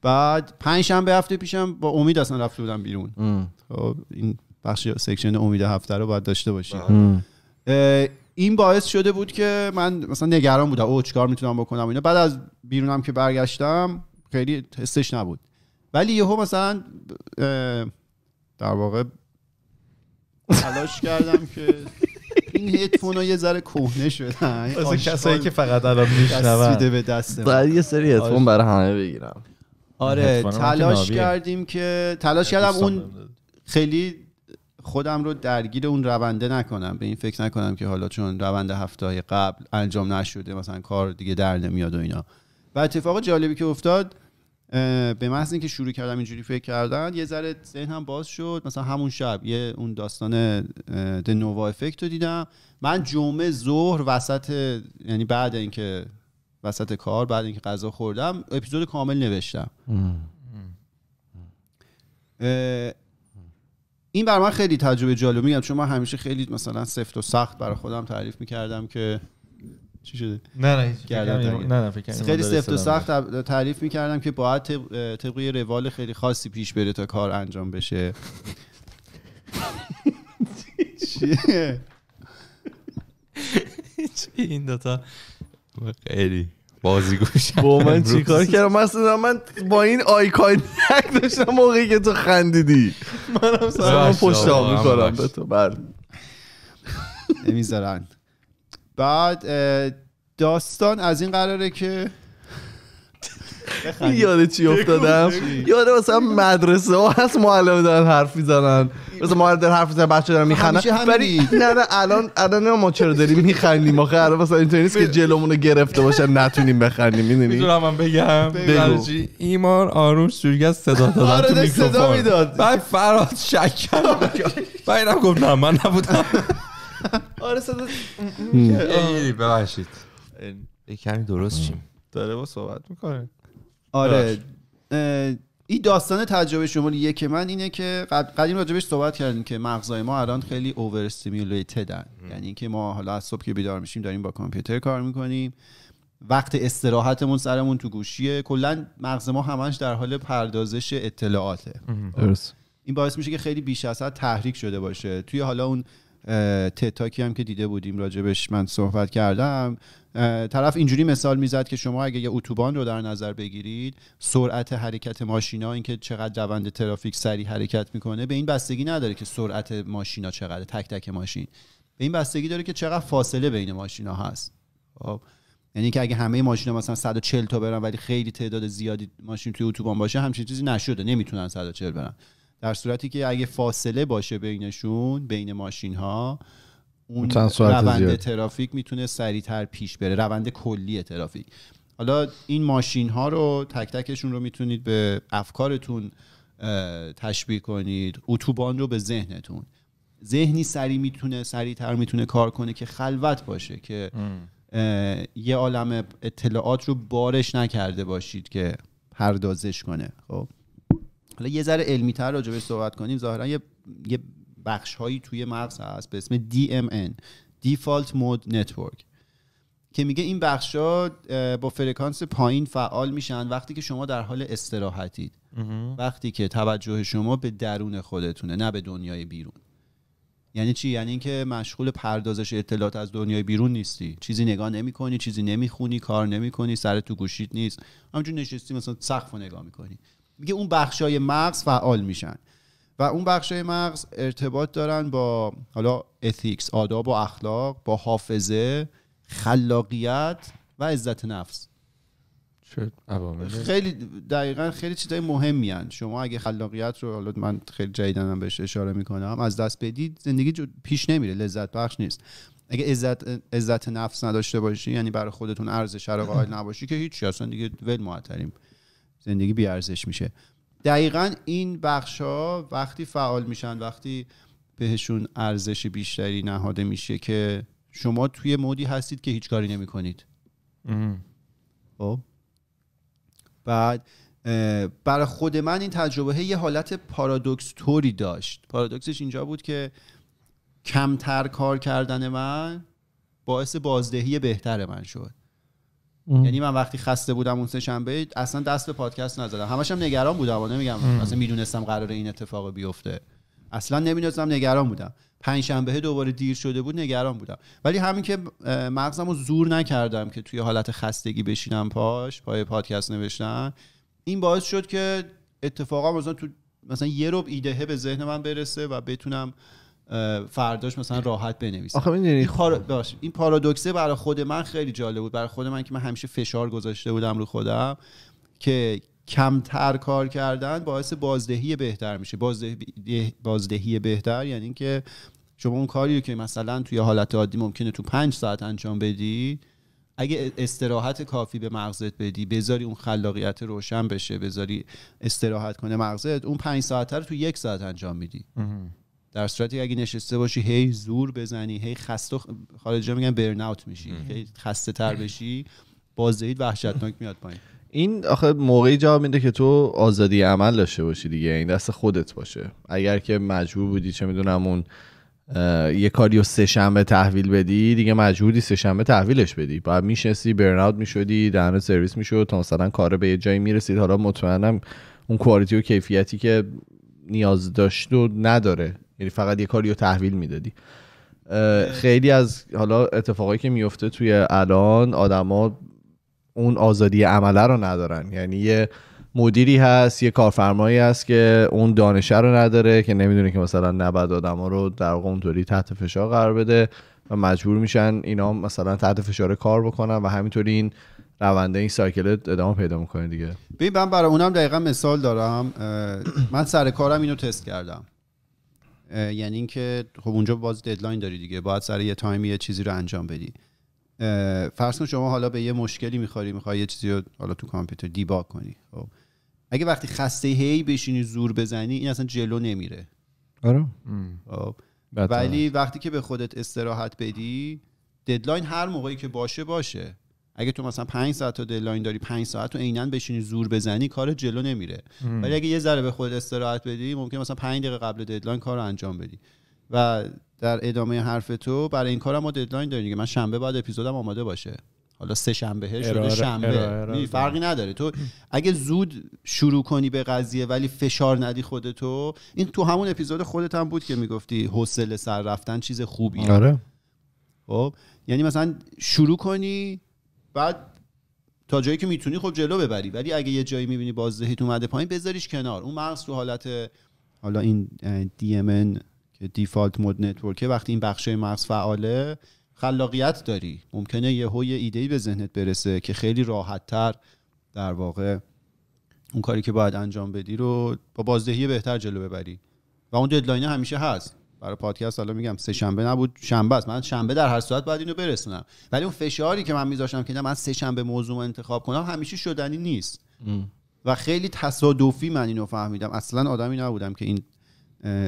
بعد پنج شنبه هفته پیشم با امید اصلا رفته بودم بیرون خب این بخش سکشن امید هفته رو باید داشته باشیم این باعث شده بود که من مثلا نگران بودم او چیکار میتونم بکنم اینا بعد از بیرونم که برگشتم خیلی حسش نبود ولی یهو مثلا در واقع تلاش کردم که این هدفون یه ذره کهنه شدن از کسایی که فقط الان میشنون به دست یه سری آره. هدفون برای همه بگیرم آره تلاش کردیم که تلاش کردم اون خیلی خودم رو درگیر اون رونده نکنم به این فکر نکنم که حالا چون روند هفته قبل انجام نشده مثلا کار دیگه در نمیاد و اینا و اتفاق جالبی که افتاد به محض اینکه شروع کردم اینجوری فکر کردن یه ذره ذهن هم باز شد مثلا همون شب یه اون داستان د نووا افکت رو دیدم من جمعه ظهر وسط یعنی بعد اینکه وسط کار بعد اینکه غذا خوردم اپیزود کامل نوشتم این بر من خیلی تجربه جالب میگم چون من همیشه خیلی مثلا سفت و سخت برای خودم تعریف میکردم که چی شده نه نه نه فکر خیلی سفت و سخت تعریف میکردم که باید طبق یه روال خیلی خاصی پیش بره تا کار انجام بشه چیه این دوتا خیلی بازیگوش با من چی کار کردم مثلا من با این آیکای نک داشتم موقعی که تو خندیدی منم سرم پشت آب کنم به تو بر نمیذارن بعد داستان از این قراره که یاد چی افتادم یاد مثلا مدرسه ها هست معلم دارن حرف میزنن مثلا معلم دارن حرف میزنن بچه دارن میخنن بری نه نه الان الان ما چرا داریم میخنیم آخه الان مثلا اینطوری نیست که جلومون رو گرفته باشن نتونیم بخندیم میدونی میدونم من بگم ایمار ایمان آروم سورگا صدا داد آره، تو میکروفون صدا میداد بعد فراد شکر بعد اینم گفت نه من نبودم آره صدا ببخشید کمی درست چیم داره با صحبت میکنه آره این داستان تجربه یه که من اینه که قدیم راجبش صحبت کردیم که مغزای ما الان خیلی اوور یعنی اینکه ما حالا از صبح که بیدار میشیم داریم با کامپیوتر کار میکنیم وقت استراحتمون سرمون تو گوشیه کلا مغز ما همش در حال پردازش اطلاعاته درست این باعث میشه که خیلی بیش از حد تحریک شده باشه توی حالا اون تتاکی هم که دیده بودیم راجبش من صحبت کردم طرف اینجوری مثال میزد که شما اگه یه اتوبان رو در نظر بگیرید سرعت حرکت ماشینا اینکه چقدر روند ترافیک سریع حرکت میکنه به این بستگی نداره که سرعت ماشینا چقدر تک تک ماشین به این بستگی داره که چقدر فاصله بین ماشینا هست خب؟ یعنی که اگه همه ماشینا مثلا 140 تا برن ولی خیلی تعداد زیادی ماشین توی اتوبان باشه همچین چیزی نشده نمیتونن 140 برن در صورتی که اگه فاصله باشه بینشون بین ماشین ها اون روند ترافیک میتونه سریعتر پیش بره روند کلی ترافیک حالا این ماشین ها رو تک تکشون رو میتونید به افکارتون تشبیه کنید اتوبان رو به ذهنتون ذهنی سریع میتونه سریعتر میتونه کار کنه که خلوت باشه که یه عالم اطلاعات رو بارش نکرده باشید که پردازش کنه خب حالا یه ذره علمی تر راجع به صحبت کنیم ظاهرا یه یه بخش هایی توی مغز هست به اسم DMN Default Mode Network که میگه این بخش ها با فرکانس پایین فعال میشن وقتی که شما در حال استراحتید وقتی که توجه شما به درون خودتونه نه به دنیای بیرون یعنی چی یعنی اینکه مشغول پردازش اطلاعات از دنیای بیرون نیستی چیزی نگاه نمی کنی چیزی نمیخونی کار نمی کنی سر تو گوشیت نیست همینجور نشستی مثلا سقف نگاه میکنی میگه اون های مغز فعال میشن و اون های مغز ارتباط دارن با حالا اتیکس آداب و اخلاق با حافظه خلاقیت و عزت نفس خیلی دقیقا خیلی چیزای مهم میان شما اگه خلاقیت رو حالا من خیلی جدیدنم بهش اشاره میکنم از دست بدید زندگی پیش نمیره لذت بخش نیست اگه عزت عزت نفس نداشته باشی یعنی برای خودتون ارزش رو قائل نباشی که هیچ اصلا دیگه ول معطلیم زندگی بیارزش میشه دقیقا این بخش ها وقتی فعال میشن وقتی بهشون ارزش بیشتری نهاده میشه که شما توی مودی هستید که هیچ کاری نمی کنید خب؟ بعد برای خود من این تجربه یه حالت پارادوکس توری داشت پارادوکسش اینجا بود که کمتر کار کردن من باعث بازدهی بهتر من شد یعنی من وقتی خسته بودم اون سه شنبه اصلا دست به پادکست نزدم همش نگران بودم و نمیگم اصلا میدونستم قرار این اتفاق بیفته اصلا نمیدونستم نگران بودم پنج شنبه دوباره دیر شده بود نگران بودم ولی همین که مغزم رو زور نکردم که توی حالت خستگی بشینم پاش پای پادکست نوشتن این باعث شد که اتفاقا مثلا تو مثلا یه روب ایدهه به ذهن من برسه و بتونم فرداش مثلا راحت بنویسم آخه این, پارا... خب. این برای خود من خیلی جالب بود برای خود من که من همیشه فشار گذاشته بودم رو خودم که کمتر کار کردن باعث بازدهی بهتر میشه بازده... بازدهی بهتر یعنی اینکه شما اون کاری رو که مثلا توی حالت عادی ممکنه تو پنج ساعت انجام بدی اگه استراحت کافی به مغزت بدی بذاری اون خلاقیت روشن بشه بذاری استراحت کنه مغزت اون پنج ساعت رو تو یک ساعت انجام میدی در صورتی اگه نشسته باشی هی زور بزنی هی خسته خارجی میگن برن اوت میشی هی خسته تر بشی بازدهیت وحشتناک میاد پایین این آخه موقعی جواب میده که تو آزادی عمل داشته باشی دیگه این یعنی دست خودت باشه اگر که مجبور بودی چه میدونم اون یه کاریو سه شنبه تحویل بدی دیگه مجبوری سه شنبه تحویلش بدی بعد میشستی برن اوت میشدی دهن سرویس میشد تا مثلا کار به یه جایی میرسید حالا مطمئنم اون کوالیتی و کیفیتی که نیاز داشت و نداره یعنی فقط یه کاری رو تحویل میدادی خیلی از حالا اتفاقایی که میفته توی الان آدما اون آزادی عمله رو ندارن یعنی یه مدیری هست یه کارفرمایی هست که اون دانشه رو نداره که نمیدونه که مثلا نباید آدما رو در اونطوری تحت فشار قرار بده و مجبور میشن اینا مثلا تحت فشار کار بکنن و همینطوری این رونده این سایکل ادامه پیدا میکنه دیگه ببین من برای اونم دقیقا مثال دارم من سر کارم اینو تست کردم یعنی اینکه خب اونجا باز ددلاین داری دیگه باید سر یه تایم یه چیزی رو انجام بدی فرض کن شما حالا به یه مشکلی میخوری میخوای یه چیزی رو حالا تو کامپیوتر دیباگ کنی خب اگه وقتی خسته هی بشینی زور بزنی این اصلا جلو نمیره آره خب. ولی وقتی که به خودت استراحت بدی ددلاین هر موقعی که باشه باشه اگه تو مثلا 5 ساعت تا ددلاین داری 5 ساعت تو عینن بشینی زور بزنی کار جلو نمیره ولی اگه یه ذره به خود استراحت بدی ممکن مثلا 5 دقیقه قبل ددلاین کارو انجام بدی و در ادامه حرف تو برای این کارم ما ددلاین داریم من شنبه بعد اپیزودم آماده باشه حالا سه شنبه شده شنبه فرقی نداره تو اگه زود شروع کنی به قضیه ولی فشار ندی خودتو این تو همون اپیزود خودت هم بود که میگفتی حوصله سر رفتن چیز خوبیه آره خب یعنی مثلا شروع کنی بعد تا جایی که میتونی خب جلو ببری ولی اگه یه جایی میبینی بازدهیت اومده پایین بذاریش کنار اون مغز تو حالت حالا این DMN که دیفالت مود نتورکه وقتی این بخشای مغز فعاله خلاقیت داری ممکنه یه یه ایده به ذهنت برسه که خیلی تر در واقع اون کاری که باید انجام بدی رو با بازدهی بهتر جلو ببری و اون ددلاین همیشه هست برای پادکست حالا میگم سه شنبه نبود شنبه است من شنبه در هر ساعت باید اینو برسونم ولی اون فشاری که من میذاشتم که من سه شنبه موضوع انتخاب کنم همیشه شدنی نیست و خیلی تصادفی من اینو فهمیدم اصلا آدمی نبودم که این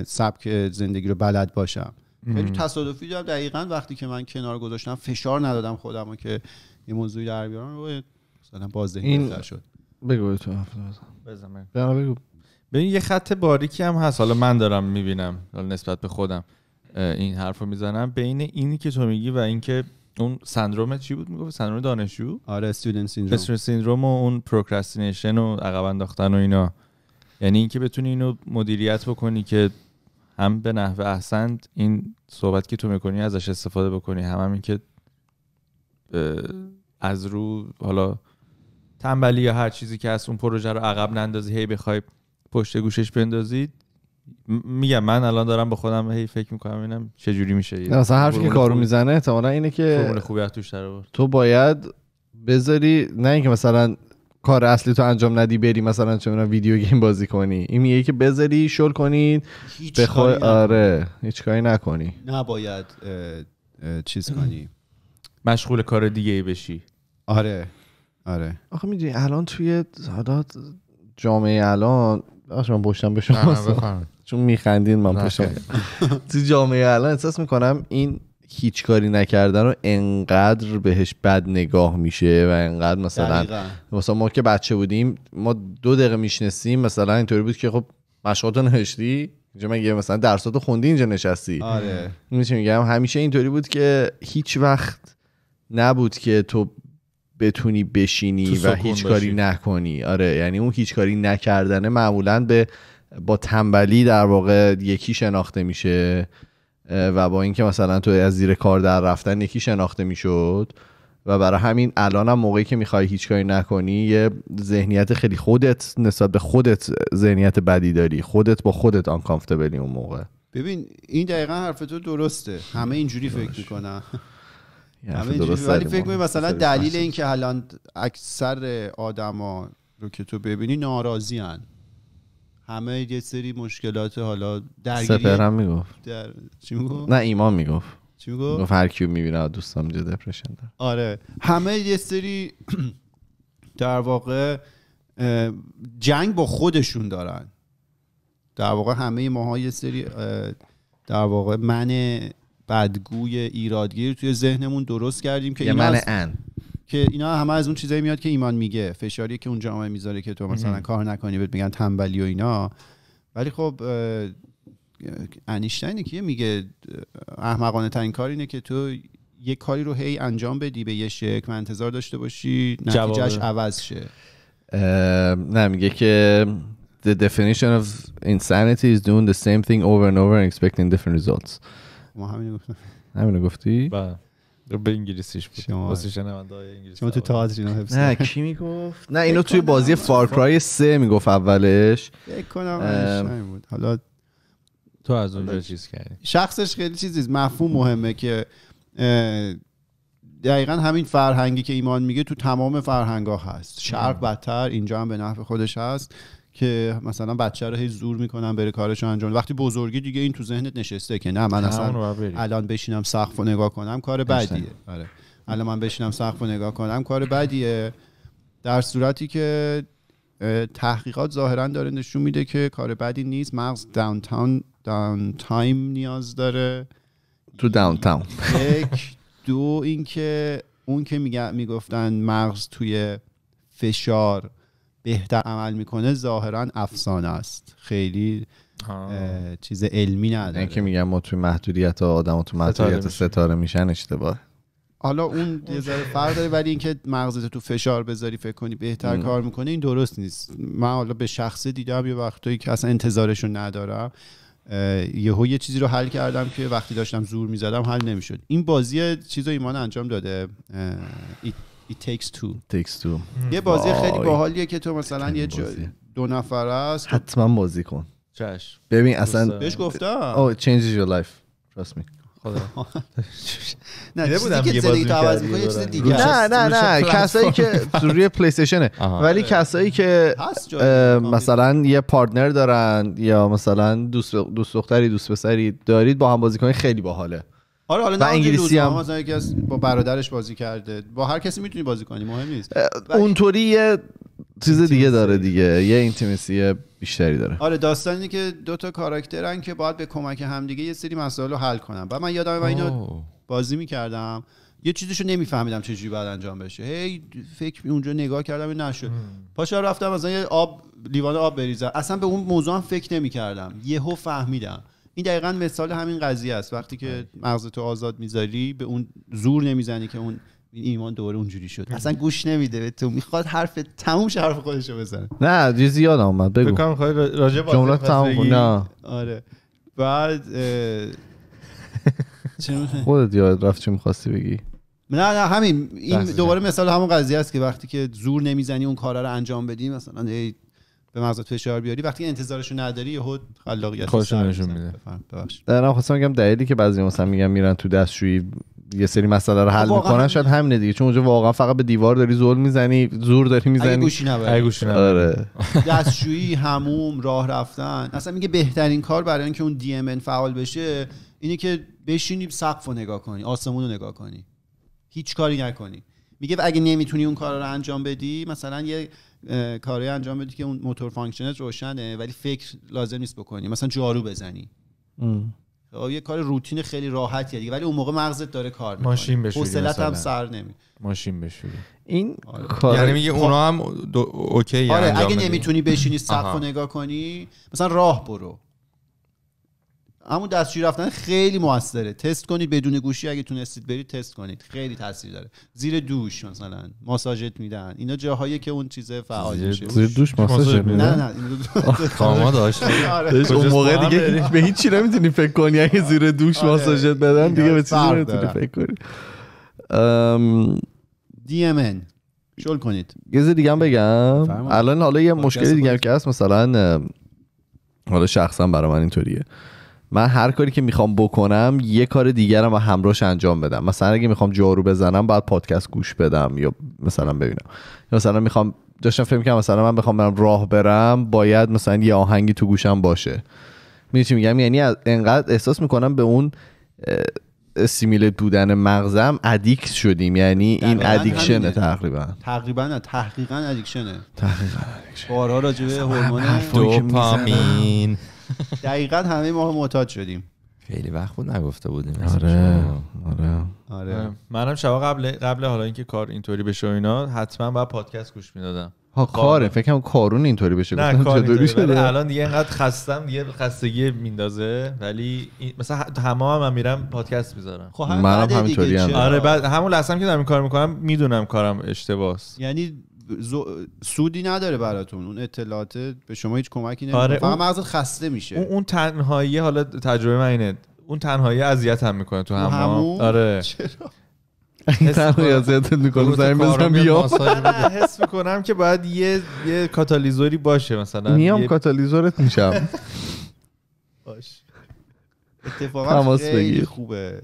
سبک زندگی رو بلد باشم خیلی تصادفی دارم دقیقا وقتی که من کنار گذاشتم فشار ندادم خودم رو که یه موضوعی در بیارم رو مثلا این... شد بگو تو بزن بگو ببین یه خط باریکی هم هست حالا من دارم میبینم نسبت به خودم این حرف رو میزنم بین اینی که تو میگی و اینکه اون سندروم چی بود میگفت سندروم دانشجو آره استودنت سیندروم سیندروم و اون پروکرستینیشن و عقب انداختن و اینا یعنی اینکه بتونی اینو مدیریت بکنی که هم به نحوه احسن این صحبت که تو میکنی ازش استفاده بکنی هم هم از رو حالا تنبلی یا هر چیزی که از اون پروژه رو عقب نندازی هی بخوای پشت گوشش بندازید میگم من الان دارم به خودم هی فکر میکنم اینم چه جوری میشه اصلا هر که کارو میزنه احتمالا اینه که خوبی توش تو باید بذاری نه اینکه مثلا کار اصلی تو انجام ندی بری مثلا چه ویدیو گیم بازی کنی این میگه که بذاری شل کنید کاری آره هیچ کاری نکنی نباید چیز کنی مشغول کار دیگه ای بشی آره آره آخه میدونی الان توی حالا جامعه الان آشان بوشتم به شما چون میخندین من پشتم تو جامعه الان احساس میکنم این هیچ کاری نکردن رو انقدر بهش بد نگاه میشه و انقدر مثلا مثلا ما که بچه بودیم ما دو دقیقه میشنستیم مثلا اینطوری بود که خب مشقاتو نوشتی اینجا مگه مثلا درساتو خوندی اینجا نشستی آره میگم همیشه اینطوری بود که هیچ وقت نبود که تو بتونی بشینی و هیچ کاری نکنی آره یعنی اون هیچ کاری نکردنه معمولا به با تنبلی در واقع یکی شناخته میشه و با اینکه مثلا تو از زیر کار در رفتن یکی شناخته میشد و برای همین الان هم موقعی که میخوای هیچ کاری نکنی یه ذهنیت خیلی خودت نسبت به خودت ذهنیت بدی داری خودت با خودت بنی اون موقع ببین این دقیقا حرف تو درسته همه اینجوری فکر میکنن ولی فکر می مثلا دلیل که الان اکثر آدما رو که تو ببینی ناراضی هن. همه یه سری مشکلات حالا درگیری سپر میگفت در... چی میگفت؟ نه ایمان میگفت چی میگفت؟ میگفت هر کیو میبینه دوستم جده دپرشن آره همه یه سری در واقع جنگ با خودشون دارن در واقع همه ماها یه سری در واقع من بدگوی ایرادگیر توی ذهنمون درست کردیم که اینا ان که اینا همه از اون چیزایی میاد که ایمان میگه فشاری که اون جامعه میذاره که تو مثلا کار نکنی بهت میگن تنبلی و اینا ولی خب انیشتین که میگه احمقانه ترین کار اینه که تو یه کاری رو هی انجام بدی به یه شک و انتظار داشته باشی نتیجهش عوض شه نه میگه که the definition of insanity is doing the same thing over and over and expecting different results ما همینو گفتم همینو گفتی بله. به انگلیسیش بود شما واسه انگلیسی شما تو تئاتر اینو حفظ نه کی میگفت نه اینو توی بازی فارکرای 3 میگفت اولش فکر کنم بود حالا تو از اونجا چیز کردی شخصش خیلی چیزی مفهوم مهمه که دقیقا همین فرهنگی که ایمان میگه تو تمام فرهنگ ها هست شرق بدتر اینجا هم به نحو خودش هست که مثلا بچه رو هی زور میکنن بره کارش انجام وقتی بزرگی دیگه این تو ذهنت نشسته که نه من اصلا الان بشینم سقف و نگاه کنم کار بدیه آره الان من بشینم سقف و نگاه کنم کار بدیه در صورتی که تحقیقات ظاهرا داره نشون میده که کار بدی نیست مغز تاون داون تایم نیاز داره تو تاون یک دو اینکه اون که میگفتن مغز توی فشار بهتر عمل میکنه ظاهرا افسانه است خیلی چیز علمی نداره اینکه میگم ما توی محدودیت آدم و تو محدودیت ستاره میشن اشتباه حالا اون یه ذره فرق داره ولی اینکه مغزت تو فشار بذاری فکر کنی بهتر کار میکنه این درست نیست من حالا به شخصه دیدم یه وقتایی که اصلا انتظارشون ندارم یهو یه چیزی رو حل کردم که وقتی داشتم زور میزدم حل نمیشد این بازی چیز رو ایمان انجام داده It Takes Two, takes two. Hmm. یه بازی خیلی باحالیه که تو مثلا یه دو نفر است حتما بازی کن چش ببین اصلا بهش گفتم او چینجز یور لایف می نه چیزی که یه بازی تو عوض چیز دیگه نه نه نه کسایی که روی پلی استیشنه آره. ولی کسایی که مثلا یه پارتنر دارن یا مثلا دوست دوست دختری دوست پسری دارید با هم بازی کنید خیلی باحاله آره حالا انگلیسی هم مثلا یکی از با برادرش بازی کرده با هر کسی میتونی بازی کنی مهم نیست اونطوری یه چیز دیگه داره دیگه یه اینتیمیسی بیشتری داره آره داستان اینه که دو تا کاراکترن که باید به کمک همدیگه یه سری مسائل رو حل کنن و من یادم و اینو بازی میکردم یه چیزیشو نمیفهمیدم چهجوری باید انجام بشه هی فکر اونجا نگاه کردم این نشد پاشا رفتم مثلا یه آب لیوان آب بریزم اصلا به اون موضوع فکر نمیکردم یهو فهمیدم این دقیقا مثال همین قضیه است وقتی که بله. مغز تو آزاد میذاری به اون زور نمیزنی که اون ایمان دوباره اونجوری شد اصلا گوش نمیده به تو میخواد حرف تموم حرف خودشو بزنه نه چیزی زیاد اومد بگو فکر کنم راجع جمله تموم نه آره بعد خودت یاد رفت چی میخواستی بگی نه نه همین این دوباره مثال همون قضیه است که وقتی که زور نمیزنی اون کارا رو انجام بدی مثلا به مغزت فشار بیاری وقتی انتظارشو نداری حد خلاقیت خودشون نشون میده خواستم میگم دلیلی که بعضی مثلا میگم میرن تو دستشویی یه سری مسئله رو حل خب، میکنن شاید همینه دیگه چون اونجا واقعا فقط به دیوار داری زول میزنی زور داری میزنی اگه گوشی نبری آره. گوشی دستشویی هموم راه رفتن اصلا میگه بهترین کار برای اینکه اون دی ام فعال بشه اینه که بشینی سقف رو نگاه کنی آسمون رو نگاه کنی هیچ کاری نکنی میگه اگه نمیتونی اون کار رو انجام بدی مثلا یه کاری انجام بدی که اون موتور فانکشنت روشنه ولی فکر لازم نیست بکنی مثلا جارو بزنی خب، یه کار روتین خیلی راحتیه دیگه ولی اون موقع مغزت داره کار میکنه ماشین هم سر نمی ماشین بشوری این آره. یعنی میگه اونا هم اوکی آره اگه نمیتونی بشینی سقف و نگاه کنی مثلا راه برو اما دستشویی رفتن خیلی موثره تست کنید بدون گوشی اگه تونستید برید تست کنید خیلی تاثیر داره زیر دوش مثلا ماساژت میدن اینا جاهایی که اون چیزه فعال زیر دوش ماساژ میدن نه نه کاما داشت اون موقع دیگه آره. به هیچ چی نمیتونی فکر کنی اگه زیر آره. دوش ماساژت بدن دیگه به چیزی نمیتونی فکر شل کنید یه دیگه بگم الان حالا یه مشکلی دیگه که هست مثلا حالا شخصا برای من اینطوریه من هر کاری که میخوام بکنم یه کار دیگرم و همراهش انجام بدم مثلا اگه میخوام جارو بزنم بعد پادکست گوش بدم یا مثلا ببینم یا مثلا میخوام داشتم فکر میکنم مثلا من بخوام برم راه برم باید مثلا یه آهنگی تو گوشم باشه میدونی چی میگم یعنی انقدر احساس میکنم به اون سیمیل بودن مغزم ادیکت شدیم یعنی این ادیکشنه تقریبا تقریبا نه تحقیقا ادیکشنه دوپامین دقیقا همه ما معتاد شدیم خیلی وقت بود نگفته بودیم آره،, آره آره آره منم شبا قبل قبل حالا اینکه کار اینطوری بشه و اینا حتما باید پادکست گوش میدادم ها کاره فکر کنم کارون اینطوری بشه نه کار شده الان دیگه اینقدر خستم دیگه خستگی میندازه ولی مثلا همه هم, میرم پادکست میذارم خب منم همینطوری هم آره بعد همون لحظه هم که دارم این کار میکنم میدونم کارم اشتباهه یعنی سودی نداره براتون اون اطلاعات به شما هیچ کمکی نمیکنه آره فقط مغزت خسته میشه اون, اون تنهایی حالا تجربه من اینه اون تنهایی اذیت هم میکنه تو هم آره چرا تنهایی اذیت میکنه حس میکنم که باید یه یه کاتالیزوری باشه مثلا میام کاتالیزورت میشم باش اتفاقا خیلی خوبه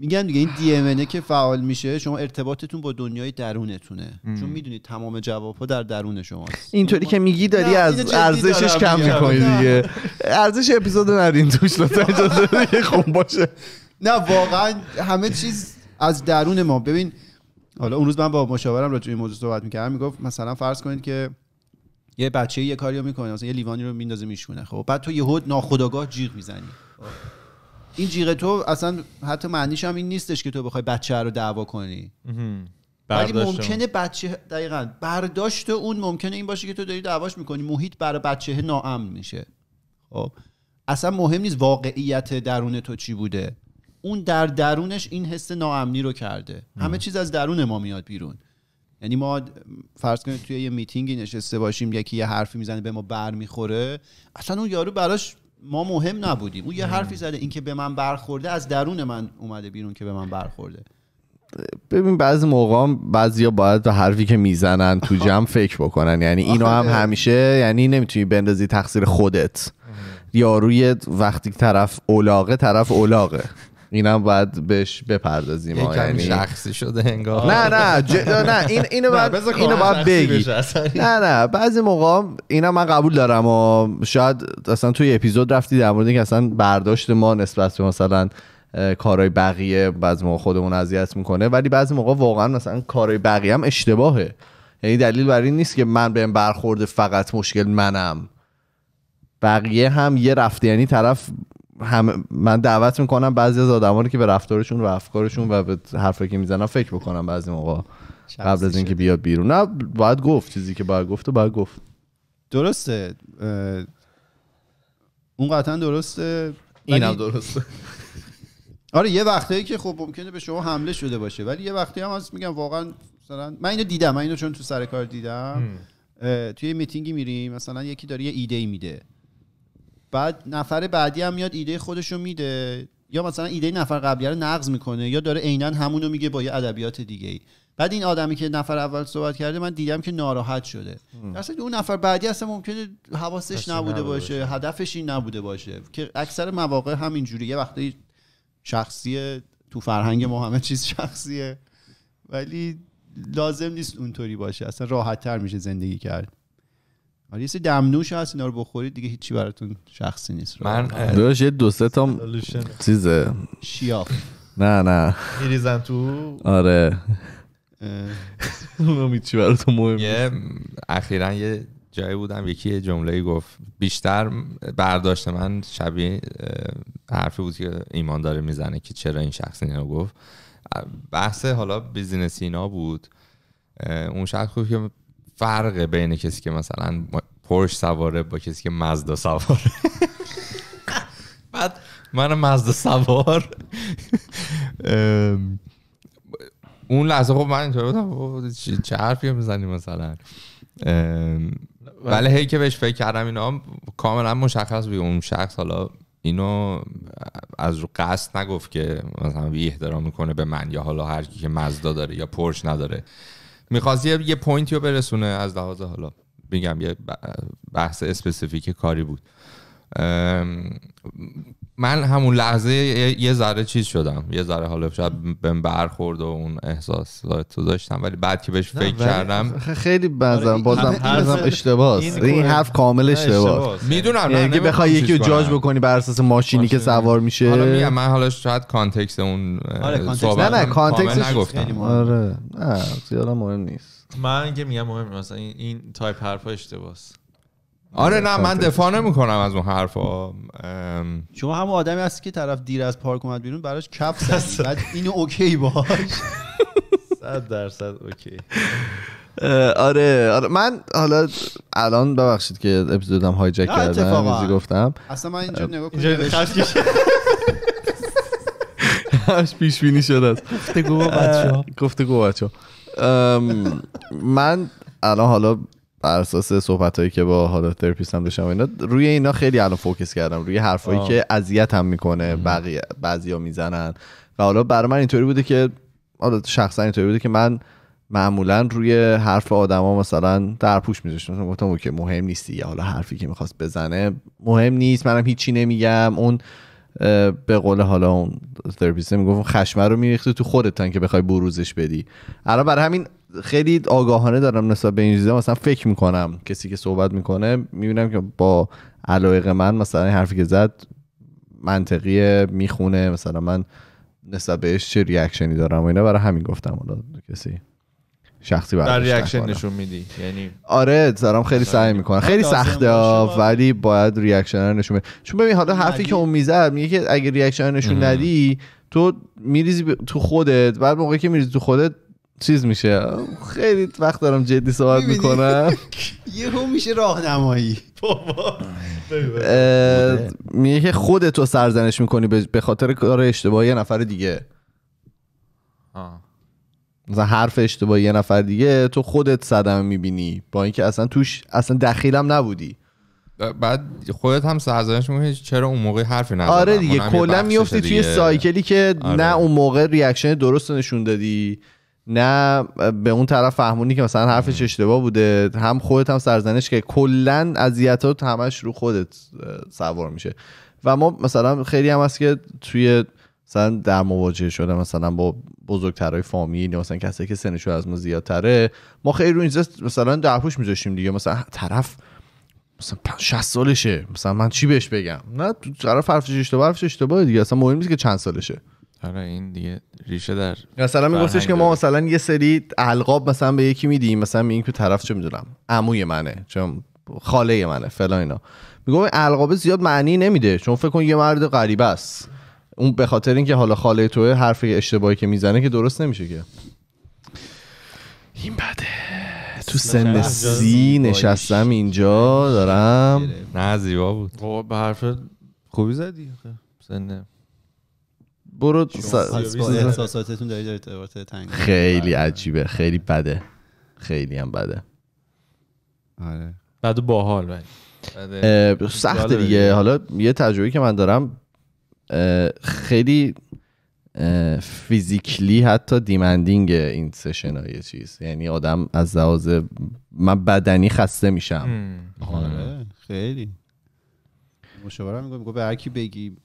میگن دیگه این دی که فعال میشه شما ارتباطتون با دنیای درونتونه ام. چون میدونید تمام جوابها در درون شماست اینطوری که میگی داری از ارزشش کم میکنی دیگه ارزش اپیزود ندین توش لطفا اجازه خوب باشه نه واقعا همه چیز از درون ما ببین حالا اون روز من با مشاورم راجع به این موضوع صحبت میکردم میگفت مثلا فرض کنید که یه بچه یه کاریو میکنه مثلا یه لیوانی رو میندازه میشونه خب بعد تو یهو ناخداگاه جیغ میزنی خب؟ این جیغ تو اصلا حتی معنیش هم این نیستش که تو بخوای بچه رو دعوا کنی ولی ممکنه بچه دقیقا برداشت اون ممکنه این باشه که تو داری دعواش میکنی محیط برای بچه ناامن میشه خب اصلا مهم نیست واقعیت درون تو چی بوده اون در درونش این حس ناامنی رو کرده همه چیز از درون ما میاد بیرون یعنی ما فرض کنید توی یه میتینگی نشسته باشیم یکی یه حرفی میزنه به ما بر میخوره اصلا اون یارو براش ما مهم نبودیم او یه حرفی زده اینکه به من برخورده از درون من اومده بیرون که به من برخورده ببین بعضی موقع بعضیا باید به حرفی که میزنن تو جمع فکر بکنن یعنی اینو هم همیشه یعنی نمیتونی بندازی تقصیر خودت یا روی وقتی طرف اولاغه طرف اولاغه اینم باید بهش بپردازیم ما یعنی شخصی شده انگار نه نه نه این اینو باید اینو باید بگی نه نه بعضی موقع اینا من قبول دارم و شاید اصلا توی اپیزود رفتی در مورد اینکه اصلا برداشت ما نسبت به مثلا کارهای بقیه بعضی موقع خودمون اذیت میکنه ولی بعضی موقع واقعا مثلا کارهای بقیه هم اشتباهه یعنی دلیل بر این نیست که من این برخورده فقط مشکل منم بقیه هم یه رفته یعنی طرف هم من دعوت میکنم بعضی از آدما رو که به رفتارشون و افکارشون و به حرفی که میزنن فکر بکنم بعضی موقع قبل از اینکه بیاد بیرون نه باید گفت چیزی که باید گفت و باید گفت درسته اون قطعا درسته اینم درسته آره یه وقتایی که خب ممکنه به شما حمله شده باشه ولی یه وقتی هم هست میگم واقعا مثلا من اینو دیدم من اینو چون تو سر کار دیدم توی میتینگی میریم مثلا یکی داره یه ایده ای میده بعد نفر بعدی هم میاد ایده خودش رو میده یا مثلا ایده نفر قبلی رو نقض میکنه یا داره عینا همونو میگه با یه ادبیات دیگه ای بعد این آدمی که نفر اول صحبت کرده من دیدم که ناراحت شده اصلا اون نفر بعدی اصلا ممکنه حواسش نبوده باشه هدفش این نبوده باشه که اکثر مواقع همینجوری یه وقتی شخصی تو فرهنگ ما همه چیز شخصیه ولی لازم نیست اونطوری باشه اصلا راحت تر میشه زندگی کرد آره یه سری دمنوش هست اینا رو بخورید دیگه هیچی براتون شخصی نیست من داشت یه دو سه تا چیزه شیاف نه نه میریزن تو آره اونم چی براتون مهم یه اخیرا یه جایی بودم یکی جمله گفت بیشتر برداشت من شبیه حرفی بود که ایمان داره میزنه که چرا این شخص اینو گفت بحث حالا بیزینس اینا بود اون شخص گفت که فرق بین کسی که مثلا پرش سواره با کسی که مزدا سواره بعد من مزدا سوار اون لحظه خب من اینطور بودم خب چه حرفی میزنی مثلا ولی هی که بهش فکر کردم اینا کاملا مشخص به اون شخص حالا اینو از رو قصد نگفت که مثلا بی احترام میکنه به من یا حالا هر کی که مزدا داره یا پرش نداره میخواست یه پوینتی رو برسونه از لحاظ حالا میگم یه بحث اسپسیفیک کاری بود من همون لحظه یه ذره چیز شدم یه ذره حالا شاید به برخورد و اون احساس تو داشتم ولی بعد که بهش فکر کردم خیلی آره، بازم بازم بازم اشتباه این, این حرف کامل اشتباه میدونم اگه یعنی بخوای یکی رو جاج بکنی بر اساس ماشینی که سوار میشه حالا میگم من حالا شاید کانتکس اون آره، نه نه کانتکست نگفتم آره نه زیاد مهم نیست من اینکه میگم مهم مثلا این تایپ حرفا اشتباهه آره نه من دفاع نمیکنم از اون حرفا شما هم آدمی هستی که طرف دیر از پارک اومد بیرون براش کپ بعد اینو اوکی باش صد درصد اوکی آره آره من حالا الان ببخشید که اپیزودم جک کردم چیزی گفتم اصلا من اینجا نگاه کنم پیش بینی شده است گفتگو بچه‌ها گفتگو بچه‌ها من الان حالا بر اساس صحبت هایی که با حالا تراپیست هم داشتم اینا روی اینا خیلی الان فوکس کردم روی حرفایی که اذیت هم میکنه بقیه بعضیا میزنن و حالا برای من اینطوری بوده که حالا شخصا اینطوری بوده که من معمولا روی حرف آدما مثلا در پوش میذاشتم گفتم که مهم نیستی یا حالا حرفی که میخواست بزنه مهم نیست منم هیچی نمیگم اون به قول حالا اون تراپیست میگفت خشم رو میریختی تو خودت که بخوای بروزش بدی الان برای همین خیلی آگاهانه دارم نسبت به این چیزا مثلا فکر میکنم کسی که صحبت میکنه میبینم که با علایق من مثلا حرفی که زد منطقیه میخونه مثلا من نسبت بهش چه ریاکشنی دارم و اینا برای همین گفتم حالا کسی شخصی بر ریاکشن نشون میدی یعنی آره دارم خیلی سعی میکنم خیلی سخته ولی باید ریاکشن نشون بده چون ببین حالا حرفی که اون میزد میگه که اگه ریاکشن نشون ندی تو میریزی تو خودت بعد موقعی که میریزی تو خودت چیز میشه خیلی وقت دارم جدی صحبت میکنم یهو میشه راهنمایی بابا میگه که خودتو سرزنش میکنی به خاطر کار اشتباه یه نفر دیگه مثلا حرف اشتباه یه نفر دیگه تو خودت صدمه میبینی با اینکه اصلا توش اصلا دخیلم نبودی بعد خودت هم سرزنش میکنی چرا اون موقع حرفی نزدی آره دیگه کلا میفتی توی سایکلی که آره. نه اون موقع ریاکشن درست نشون دادی نه به اون طرف فهمونی که مثلا حرفش اشتباه بوده هم خودت هم سرزنش که کلا اذیتات همش رو خودت سوار میشه و ما مثلا خیلی هم هست که توی مثلا در مواجهه شده مثلا با بزرگترهای فامیل یا مثلا کسی که سنشون از ما زیادتره ما خیلی رو اینجا مثلا پوش میذاشیم دیگه مثلا طرف مثلا 60 سالشه مثلا من چی بهش بگم نه طرف حرفش اشتباه حرفش اشتباه دیگه اصلا مهم نیست که چند سالشه حالا آره، این دیگه ریشه در مثلا میگفتش که ما مثلا یه سری القاب مثلا به یکی میدیم مثلا این که طرف چه میدونم عموی منه چون خاله منه فلان اینا میگم القاب زیاد معنی نمیده چون فکر کن یه مرد غریبه است اون به خاطر اینکه حالا خاله تو حرف اشتباهی که میزنه که درست نمیشه که این بده تو سن سی نشستم اینجا دارم نه زیبا بود خب به حرف خوبی زدی سن برو احساساتتون دارید ارتباط تنگ خیلی بله. عجیبه خیلی بده خیلی هم بده آره بعد باحال بله. سخت دیگه حالا یه تجربه که من دارم خیلی فیزیکلی حتی دیمندینگ این سشن ها چیز یعنی آدم از لحاظ من بدنی خسته میشم آره خیلی مشاورم میگم به هر بگی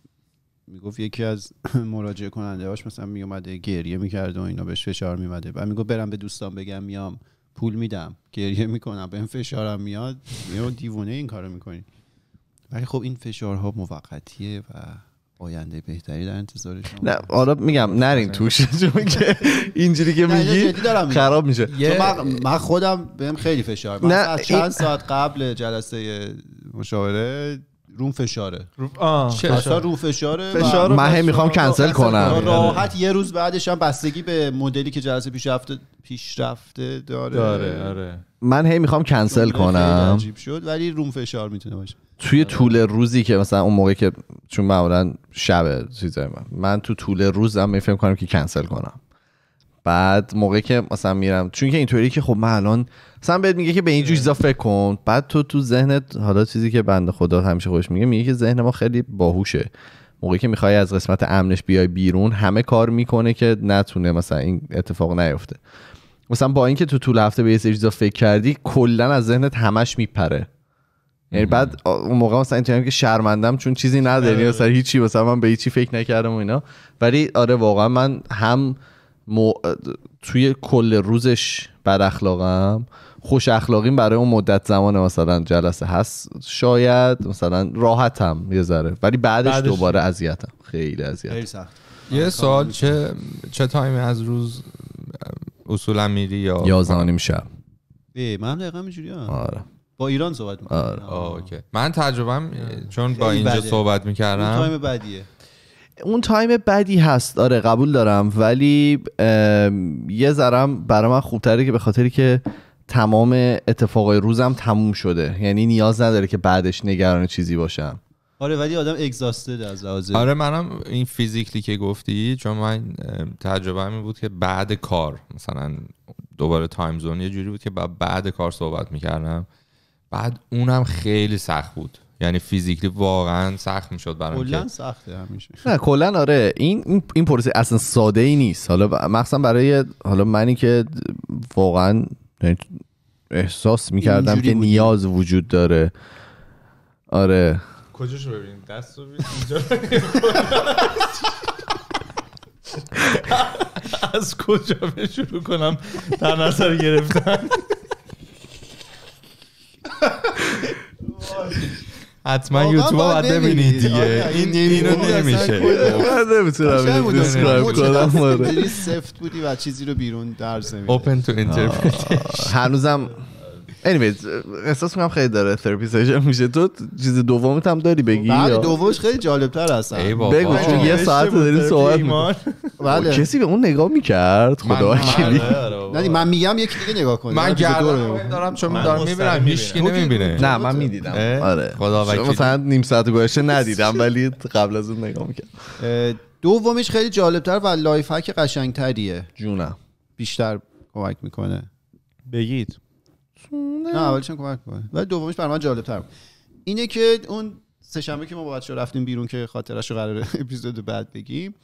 میگفت یکی از مراجع کننده هاش مثلا میومده گریه میکرد و اینا بهش فشار میمده و میگفت برم به دوستان بگم میام پول میدم گریه میکنم به این فشارم میاد میام دیوونه این کارو میکنی ولی خب این فشارها موقتیه و آینده بهتری در انتظار نه حالا میگم نرین توش چون که اینجوری که میگی خراب میشه من خودم بهم خیلی فشار من چند ساعت قبل جلسه مشاوره روم فشاره فشار رو فشاره فشار میخوام کنسل کنم راحت یه روز بعدش هم بستگی به مدلی که جلسه پیش رفته پیش رفته داره داره آره. من هی میخوام کنسل کنم شد ولی روم فشار میتونه باشه توی طول روزی که مثلا اون موقعی که چون معمولا شب چیزای من من تو طول روزم میفهم کنم که کنسل کنم بعد موقعی که مثلا میرم چون که اینطوری که خب من الان مثلا بهت میگه که به این چیزا فکر کن بعد تو تو ذهنت حالا چیزی که بنده خدا همیشه خوش میگه میگه که ذهن ما خیلی باهوشه موقعی که میخوای از قسمت امنش بیای بیرون همه کار میکنه که نتونه مثلا این اتفاق نیفته مثلا با اینکه تو طول هفته به یه چیزا فکر کردی کلا از ذهنت همش میپره یعنی بعد اون موقع مثلا اینطوری که شرمندم چون چیزی نداری آره. مثلا هیچی مثلا من به هیچی فکر نکردم اینا ولی آره واقعا من هم م... توی کل روزش بد اخلاقم خوش اخلاقیم برای اون مدت زمان مثلا جلسه هست شاید مثلا راحتم یه ذره ولی بعدش, بعدش دوباره اذیتم خیلی اذیت یه آره، سال چه چه تایمی از روز اصولا میری یا 11 نیم شب من دقیقا اینجوری آره با ایران صحبت میکنم آره. من تجربهم چون با اینجا صحبت میکردم تایم بدیه اون تایم بدی هست آره قبول دارم ولی یه ذرم برای من خوبتره که به خاطری که تمام اتفاقای روزم تموم شده یعنی نیاز نداره که بعدش نگران چیزی باشم آره ولی آدم اگزاستد از لحاظ آره منم این فیزیکلی که گفتی چون من تجربه این بود که بعد کار مثلا دوباره تایم زون یه جوری بود که بعد, بعد کار صحبت میکردم بعد اونم خیلی سخت بود یعنی فیزیکلی واقعا سخت میشد برام کلا سخته همیشه نه کلا آره این این, پروسه اصلا ساده ای نیست حالا مخصوصا برای حالا منی یعنی که واقعا احساس میکردم که نیاز وجود داره آره کجاشو ببینیم دستو رو از کجا به شروع کنم در نظر گرفتن حتما یوتیوب باید ببینید دیگه این اینو نمیشه من نمیتونم دیسکرایب کنم سفت بودی و چیزی رو بیرون در زمین اوپن تو هنوزم anyways احساس میکنم خیلی داره تراپی سشن میشه تو چیز دومت هم داری بگی بله دومش خیلی جالب تر هستن بگو چون آره، یه ساعت داری صحبت خب، بله کسی به اون نگاه میکرد خدا وکیلی نه من میگم یکی دیگه نگاه کنه من یعنی دارم چون دارم میبینم هیچ نمیبینه نه من میدیدم آره خدا وکیلی مثلا نیم ساعت گذشته ندیدم ولی قبل از اون نگاه میکرد دومیش خیلی تر و لایف هک تریه؟ جونم بیشتر کمک میکنه بگید نه اولش کمک کنه ولی دومیش برای من تر اینه که اون سهشنبه که ما با بچه‌ها رفتیم بیرون که خاطرش رو قرار اپیزود بعد بگیم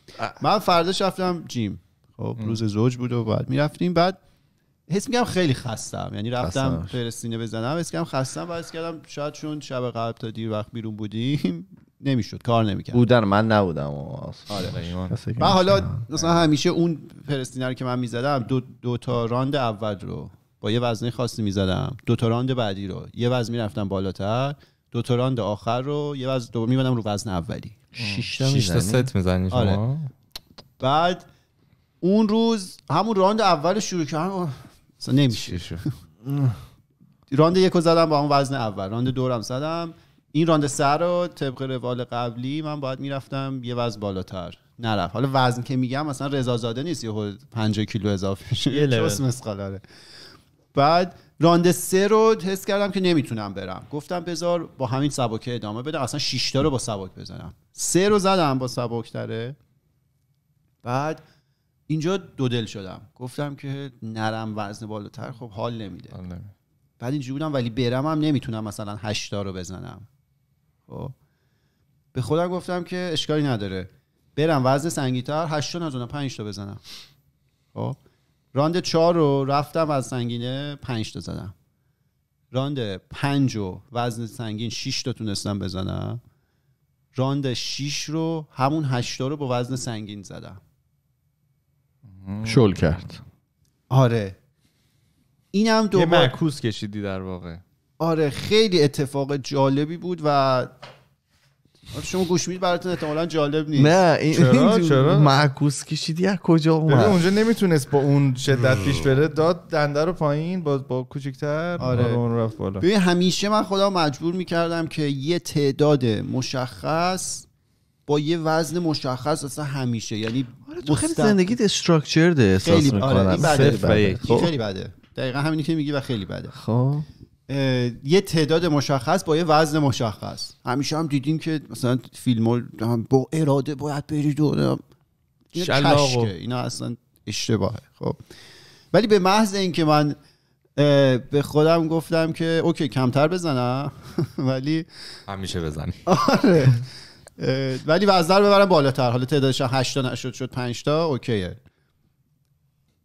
من فردش رفتم جیم خب روز زوج بود و بعد میرفتیم بعد حس میگم خیلی خستم یعنی رفتم فرستینه بزنم حس میگم خستم و حس کردم شاید چون شب قبل تا دیر وقت بیرون بودیم نمیشد کار نمیکرد بودن من نبودم و آره، آره. حالا مثلا همیشه اون فرستینه رو که من میزدم دو, دو تا راند اول رو با یه وزنه خاصی میزدم دو تا راند بعدی رو یه وزن میرفتم بالاتر دو تا راند آخر رو یه وزن دوباره میبندم رو وزن اولی 6 تا ست میزنی شما آره. بعد اون روز همون راند اول شروع کردم مثلا نمیشه راند یکو زدم با همون وزن اول راند دورم زدم این راند سر رو طبق روال قبلی من باید میرفتم یه وزن بالاتر نرفت حالا وزن که میگم مثلا رضازاده نیست یه 50 کیلو اضافه شد یه لبه بعد راند سه رو حس کردم که نمیتونم برم گفتم بذار با همین سبکه ادامه بده اصلا تا رو با سبک بزنم سه رو زدم با داره بعد اینجا دو دل شدم گفتم که نرم وزن بالاتر خب حال نمیده بعد اینجوری بودم ولی برم نمیتونم مثلا هشتا رو بزنم خب به خودم گفتم که اشکالی نداره برم وزن سنگیتر هشتا نزنم پنجتا بزنم خب راند چهار رو رفتم از سنگینه پنج تا زدم راند 5 و وزن سنگین 6 تا تونستم بزنم راند 6 رو همون 8 رو با وزن سنگین زدم شل کرد آره اینم دو یه معکوس کشیدی در واقع آره خیلی اتفاق جالبی بود و شما گوش میدید براتون احتمالا جالب نیست نه این چرا چرا معکوس کشیدی از کجا اومد اونجا نمیتونست با اون شدت پیش بره داد دنده رو پایین با با کوچیک‌تر آره. اون رفت بالا ببین همیشه من خدا مجبور میکردم که یه تعداد مشخص با یه وزن مشخص اصلا همیشه یعنی آره تو خیلی زندگیت استراکچرده احساس خیلی آره، بده. خب. خیلی بده دقیقا همینی که میگی و خیلی بده خب یه تعداد مشخص با یه وزن مشخص همیشه هم دیدیم که مثلا فیلم با اراده باید برید و اینا اینا اصلا اشتباهه خب ولی به محض اینکه من به خودم گفتم که اوکی کمتر بزنم ولی همیشه بزنی آره ولی وزن رو ببرم بالاتر حالا تعدادش 8 تا نشد شد 5 تا اوکیه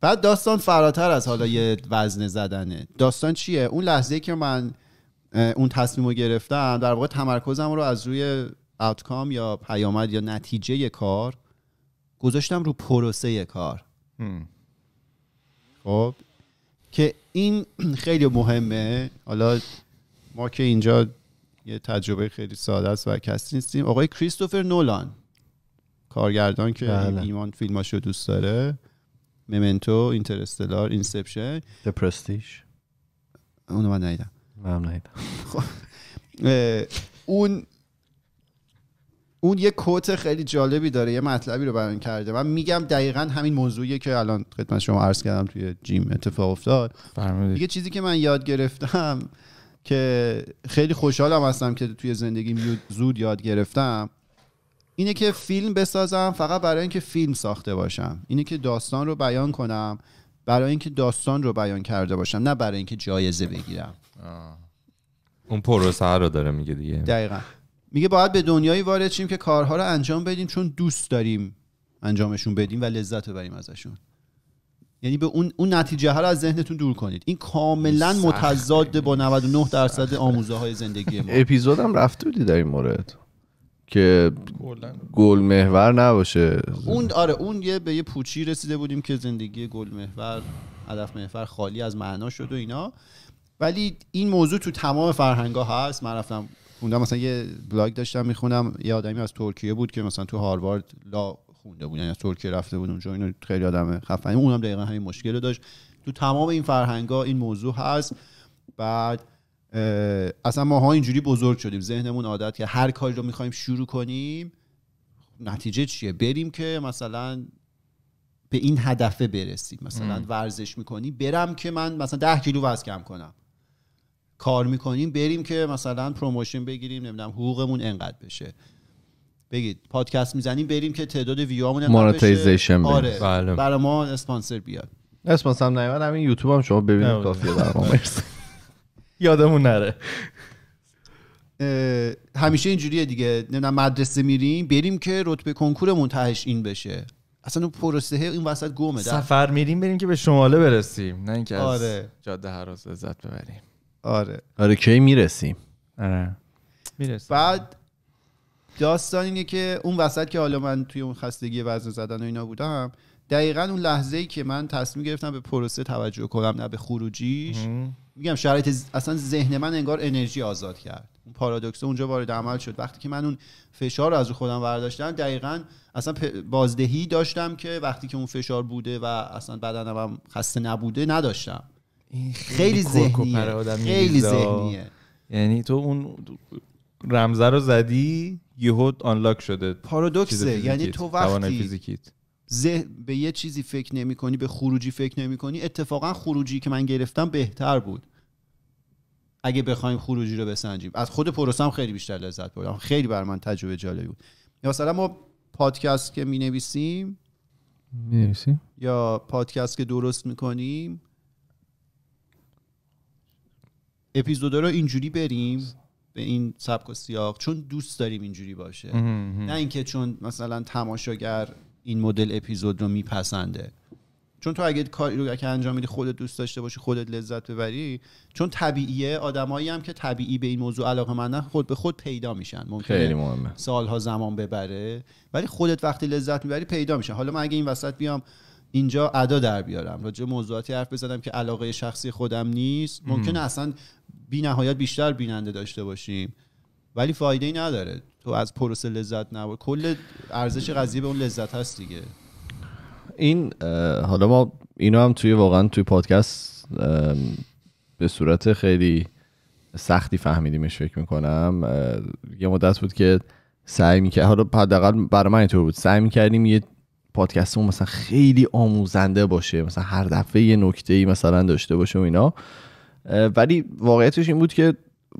بعد داستان فراتر از حالا یه وزن زدنه داستان چیه اون لحظه که من اون تصمیم رو گرفتم در واقع تمرکزم رو از روی اوتکام یا پیامد یا نتیجه کار گذاشتم رو پروسه کار خب که این خیلی مهمه حالا ما که اینجا یه تجربه خیلی ساده است و کسی نیستیم آقای کریستوفر نولان کارگردان که بله. ایمان فیلماش رو دوست داره ممنتو اینترستلار اینسپشن The Prestige اونو من ندیدم من اون اون یه کوت خیلی جالبی داره یه مطلبی رو بیان کرده من میگم دقیقا همین موضوعیه که الان خدمت شما عرض کردم توی جیم اتفاق افتاد یه چیزی که من یاد گرفتم که خیلی خوشحالم هستم که توی زندگی زود یاد گرفتم اینه که فیلم بسازم فقط برای اینکه فیلم ساخته باشم اینه که داستان رو بیان کنم برای اینکه داستان رو بیان کرده باشم نه برای اینکه جایزه بگیرم آه. اون پروسه رو داره میگه دیگه دقیقا میگه باید به دنیایی وارد شیم که کارها رو انجام بدیم چون دوست داریم انجامشون بدیم و لذت ببریم ازشون یعنی به اون, اون نتیجه ها رو از ذهنتون دور کنید این کاملا متضاد با 99 درصد آموزه های زندگی ما اپیزودم رفته بودی در این مورد که گل محور نباشه اون آره اون یه به یه پوچی رسیده بودیم که زندگی گل محور هدف محور خالی از معنا شد و اینا ولی این موضوع تو تمام فرهنگا هست من رفتم خوندم مثلا یه بلاگ داشتم میخونم یه آدمی از ترکیه بود که مثلا تو هاروارد لا خونده بود یعنی از ترکیه رفته بود اونجا اینو خیلی آدم خفنی اونم دقیقا همین مشکل رو داشت تو تمام این فرهنگا این موضوع هست بعد اصلا ماها اینجوری بزرگ شدیم ذهنمون عادت که هر کاری رو میخوایم شروع کنیم نتیجه چیه بریم که مثلا به این هدفه برسیم مثلا ام. ورزش میکنی برم که من مثلا ده کیلو وزن کم کنم کار میکنیم بریم که مثلا پروموشن بگیریم نمیدونم حقوقمون انقدر بشه بگید پادکست میزنیم بریم که تعداد ویوامون انقدر بشه آره بله. برای ما اسپانسر بیاد اسپانسر هم نیومد همین یوتیوب هم شما ببینید کافیه برام یادمون نره همیشه اینجوریه دیگه نمیدونم مدرسه میریم بریم که رتبه کنکورمون تهش این بشه اصلا اون پروسه این وسط گمه ده. سفر میریم بریم که به شماله برسیم نه اینکه آره. جاده هر روز لذت ببریم آره آره کی میرسیم آره میرسیم بعد داستان اینه که اون وسط که حالا من توی اون خستگی وزن زدن و اینا بودم دقیقا اون لحظه ای که من تصمیم گرفتم به پروسه توجه کنم نه به خروجیش میگم شرایط اصلا ذهن من انگار انرژی آزاد کرد اون پارادوکس اونجا وارد عمل شد وقتی که من اون فشار رو از رو خودم برداشتم دقیقا اصلا بازدهی داشتم که وقتی که اون فشار بوده و اصلا بدنم هم خسته نبوده نداشتم خیلی ذهنیه خیلی ذهنیه یعنی تو اون رمزه رو زدی یهود آنلاک شده پارادوکسه یعنی تو وقتی زه به یه چیزی فکر نمی کنی به خروجی فکر نمی کنی اتفاقا خروجی که من گرفتم بهتر بود اگه بخوایم خروجی رو بسنجیم از خود پروسم خیلی بیشتر لذت بردم خیلی بر من تجربه جالبی بود مثلا ما پادکست که می نویسیم یا پادکست که درست میکنیم اپیزودا رو اینجوری بریم به این سبک و سیاق چون دوست داریم اینجوری باشه نه اینکه چون مثلا تماشاگر این مدل اپیزود رو میپسنده چون تو اگه کاری رو که انجام میدی خودت دوست داشته باشی خودت لذت ببری چون طبیعیه آدمایی هم که طبیعی به این موضوع علاقه مندن خود به خود پیدا میشن خیلی مهمه سالها زمان ببره ولی خودت وقتی لذت میبری پیدا میشن حالا من اگه این وسط بیام اینجا ادا در بیارم راجع موضوعاتی حرف بزنم که علاقه شخصی خودم نیست ممکنه اصلا بی نهایت بیشتر بیننده داشته باشیم ولی فایده ای نداره تو از پروسه لذت نبر کل ارزش قضیه به اون لذت هست دیگه این حالا ما اینو هم توی واقعا توی پادکست به صورت خیلی سختی فهمیدیمش فکر میکنم یه مدت بود که سعی میکرد حالا حداقل برای من اینطور بود سعی میکردیم یه پادکستمون مثلا خیلی آموزنده باشه مثلا هر دفعه یه نکته ای مثلا داشته باشه و اینا ولی واقعیتش این بود که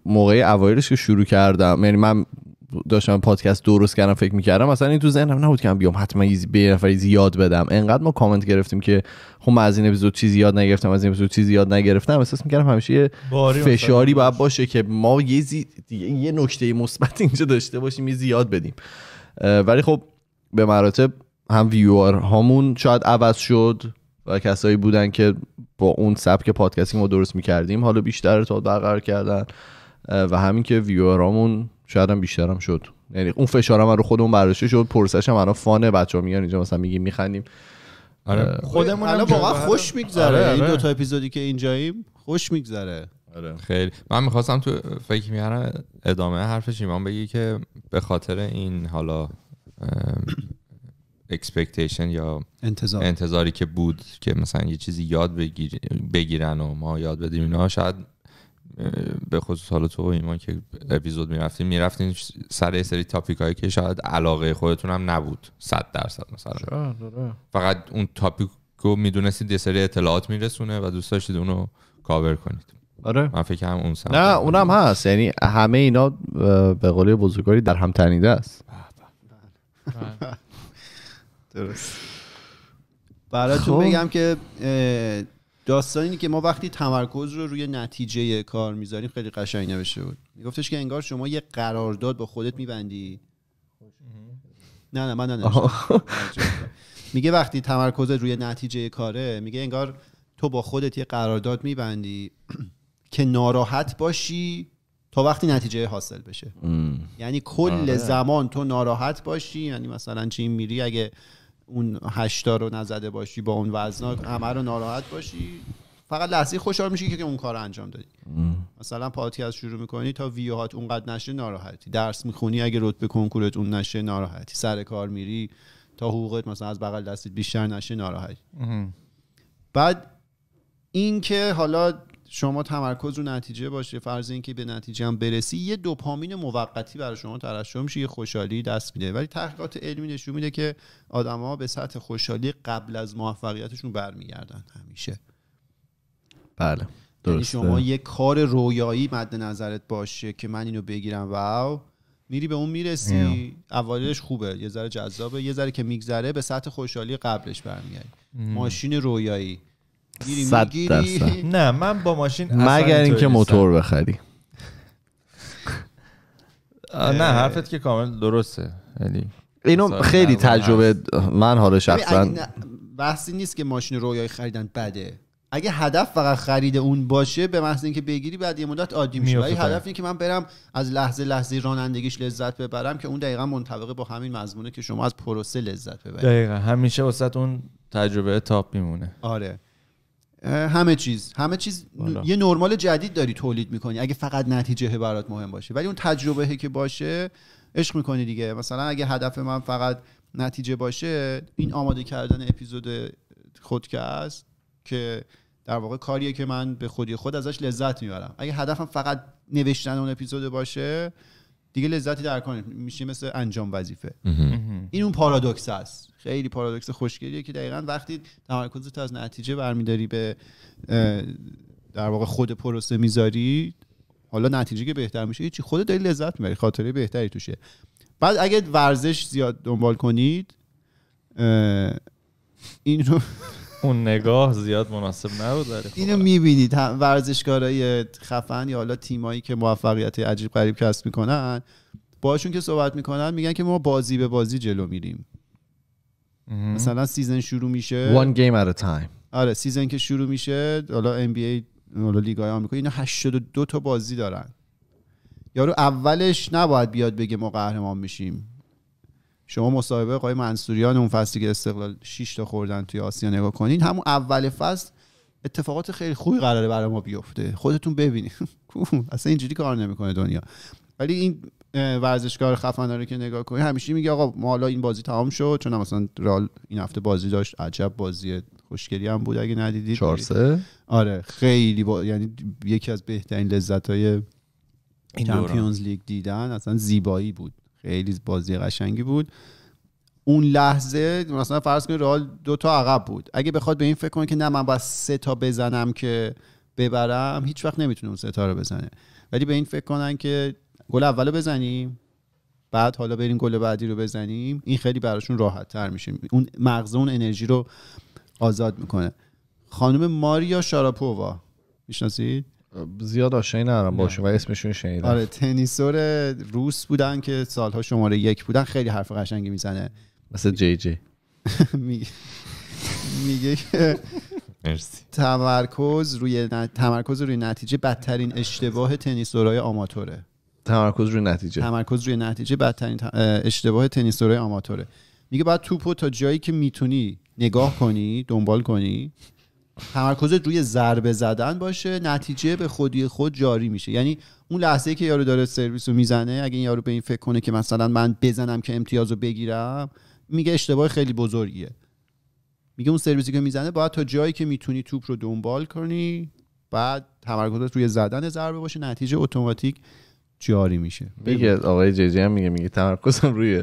موقع اوایلش که شروع کردم یعنی من داشتم پادکست درست کردم فکر میکردم مثلا این تو ذهنم نبود که بیام حتما به نفر زیاد بدم انقدر ما کامنت گرفتیم که خب من از این اپیزود چیزی یاد نگرفتم از این اپیزود چیزی یاد نگرفتم احساس میکردم همیشه یه فشاری باید باشه که ما یه, زی... یه نکته مثبت اینجا داشته باشیم یه زیاد بدیم ولی خب به مراتب هم ویور هامون شاید عوض شد و کسایی بودن که با اون سبک پادکستی ما درست میکردیم حالا بیشتر تا برقرار کردن و همین که ویورامون شاید هم بیشتر هم شد یعنی اون فشارم رو خودمون برداشته شد پرسش هم الان فانه بچه ها میگن اینجا مثلا میگیم میخندیم آره. خودمون الان واقعا خوش میگذره آره، این آره. دو تا اپیزودی که اینجاییم خوش میگذره آره. خیلی من میخواستم تو فکر میارم ادامه حرفش ایمان بگی که به خاطر این حالا اکسپکتیشن یا انتظاری که بود که مثلا یه چیزی یاد بگیر... بگیرن و ما یاد بدیم اینا شاید به خصوص حالا تو و ایمان که اپیزود میرفتیم میرفتیم سر سری تاپیک هایی که شاید علاقه خودتون هم نبود صد درصد مثلا آره. فقط اون تاپیک رو میدونستید یه سری اطلاعات میرسونه و دوست داشتید اونو کاور کنید آره من فکر هم اون سمت نه اونم هست یعنی همه اینا به قول بزرگاری در هم تنیده است بله. درست تو خب. بگم که داستان اینه که ما وقتی تمرکز رو روی نتیجه کار میذاریم خیلی قشنگ نوشته بود میگفتش که انگار شما یه قرارداد با خودت میبندی نه نه من نه میگه وقتی تمرکز روی نتیجه کاره میگه انگار تو با خودت یه قرارداد میبندی که ناراحت باشی تا وقتی نتیجه حاصل بشه یعنی کل آره. زمان تو ناراحت باشی یعنی مثلا چی میری اگه اون هشتا رو نزده باشی با اون وزنا همه رو ناراحت باشی فقط لحظه خوشحال میشی که اون کار رو انجام دادی مثلا پاتی از شروع میکنی تا ویوهات اونقدر نشه ناراحتی درس میخونی اگه رتبه کنکورت اون نشه ناراحتی سر کار میری تا حقوقت مثلا از بغل دستت بیشتر نشه ناراحتی بعد اینکه حالا شما تمرکز رو نتیجه باشه فرض اینکه به نتیجه هم برسی یه دوپامین موقتی برای شما ترشح میشه یه خوشحالی دست میده ولی تحقیقات علمی نشون میده که آدما به سطح خوشحالی قبل از موفقیتشون برمیگردن همیشه بله یعنی درسته. شما یه کار رویایی مد نظرت باشه که من اینو بگیرم واو میری به اون میرسی اولش خوبه یه ذره جذابه یه ذره که میگذره به سطح خوشحالی قبلش برمیگردی ماشین رویایی صد نه من با ماشین مگر اینکه موتور بخری نه حرفت که کامل درسته یعنی اینو خیلی تجربه من حالا شخصا بحثی نیست که ماشین رویایی خریدن بده اگه هدف فقط خرید اون باشه به محض اینکه بگیری بعد یه مدت عادی میشه ولی هدف اینه که من برم از لحظه لحظه رانندگیش لذت ببرم که اون دقیقا منطبقه با همین مضمونه که شما از پروسه لذت ببرید دقیقا همیشه وسط اون تجربه تاپ میمونه آره همه چیز همه چیز یه نرمال جدید داری تولید میکنی اگه فقط نتیجه برات مهم باشه ولی اون تجربه که باشه عشق میکنی دیگه مثلا اگه هدف من فقط نتیجه باشه این آماده کردن اپیزود خود که در واقع کاریه که من به خودی خود ازش لذت میبرم اگه هدفم فقط نوشتن اون اپیزود باشه دیگه لذتی در کار میشه مثل انجام وظیفه این اون پارادوکس است خیلی پارادوکس خوشگلیه که دقیقا وقتی تمرکز تو از نتیجه برمیداری به در واقع خود پروسه میذاری حالا نتیجه که بهتر میشه چی خودت داری لذت میبری خاطره بهتری توشه بعد اگه ورزش زیاد دنبال کنید این رو اون نگاه زیاد مناسب نبود داره خب. اینو میبینید ورزشکارای خفن یا حالا تیمایی که موفقیت عجیب غریب کسب میکنن باشون که صحبت میکنن میگن که ما بازی به بازی جلو میریم مثلا سیزن شروع میشه one game at a time آره سیزن که شروع میشه حالا NBA حالا لیگ های آمریکا اینا 82 تا بازی دارن یارو اولش نباید بیاد بگه ما قهرمان میشیم شما مصاحبه آقای منصوریان اون فصلی که استقلال 6 تا خوردن توی آسیا نگاه کنین همون اول فصل اتفاقات خیلی خوبی قراره برای ما بیفته خودتون ببینید اصلا اینجوری کار نمیکنه دنیا ولی این ورزشکار خفن رو که نگاه کنی همیشه میگه آقا ما حالا این بازی تمام شد چون مثلا رال این هفته بازی داشت عجب بازی خوشگلی هم بود اگه ندیدید چارسه آره خیلی با... یعنی یکی از بهترین لذت های چمپیونز لیگ دیدن اصلا زیبایی بود خیلی بازی قشنگی بود اون لحظه مثلا فرض کنید رئال دو تا عقب بود اگه بخواد به این فکر کنه که نه من باید سه تا بزنم که ببرم هیچ وقت نمیتونه اون سه تا رو بزنه ولی به این فکر کنن که گل اولو بزنیم بعد حالا بریم گل بعدی رو بزنیم این خیلی براشون راحت تر میشه اون مغز اون انرژی رو آزاد میکنه خانم ماریا شاراپووا میشناسید زیاد آشنایی ندارم باشه و اسمشون شنیدم آره تنیسور روس بودن که سالها شماره یک بودن خیلی حرف قشنگی میزنه مثل جی جی میگه که تمرکز روی تمرکز روی نتیجه بدترین اشتباه تنیسورهای آماتوره تمرکز روی نتیجه تمرکز روی نتیجه بدترین اشتباه تنیسورهای آماتوره میگه بعد توپو تا جایی که میتونی نگاه کنی دنبال کنی تمرکزت روی ضربه زدن باشه نتیجه به خودی خود جاری میشه یعنی اون لحظه که یارو داره سرویس رو میزنه اگه این یارو به این فکر کنه که مثلا من بزنم که امتیاز رو بگیرم میگه اشتباه خیلی بزرگیه میگه اون سرویسی که میزنه باید تا جایی که میتونی توپ رو دنبال کنی بعد تمرکزت روی زدن ضربه باشه نتیجه اتوماتیک جاری میشه میگه آقای هم میگه میگه تمرکزم روی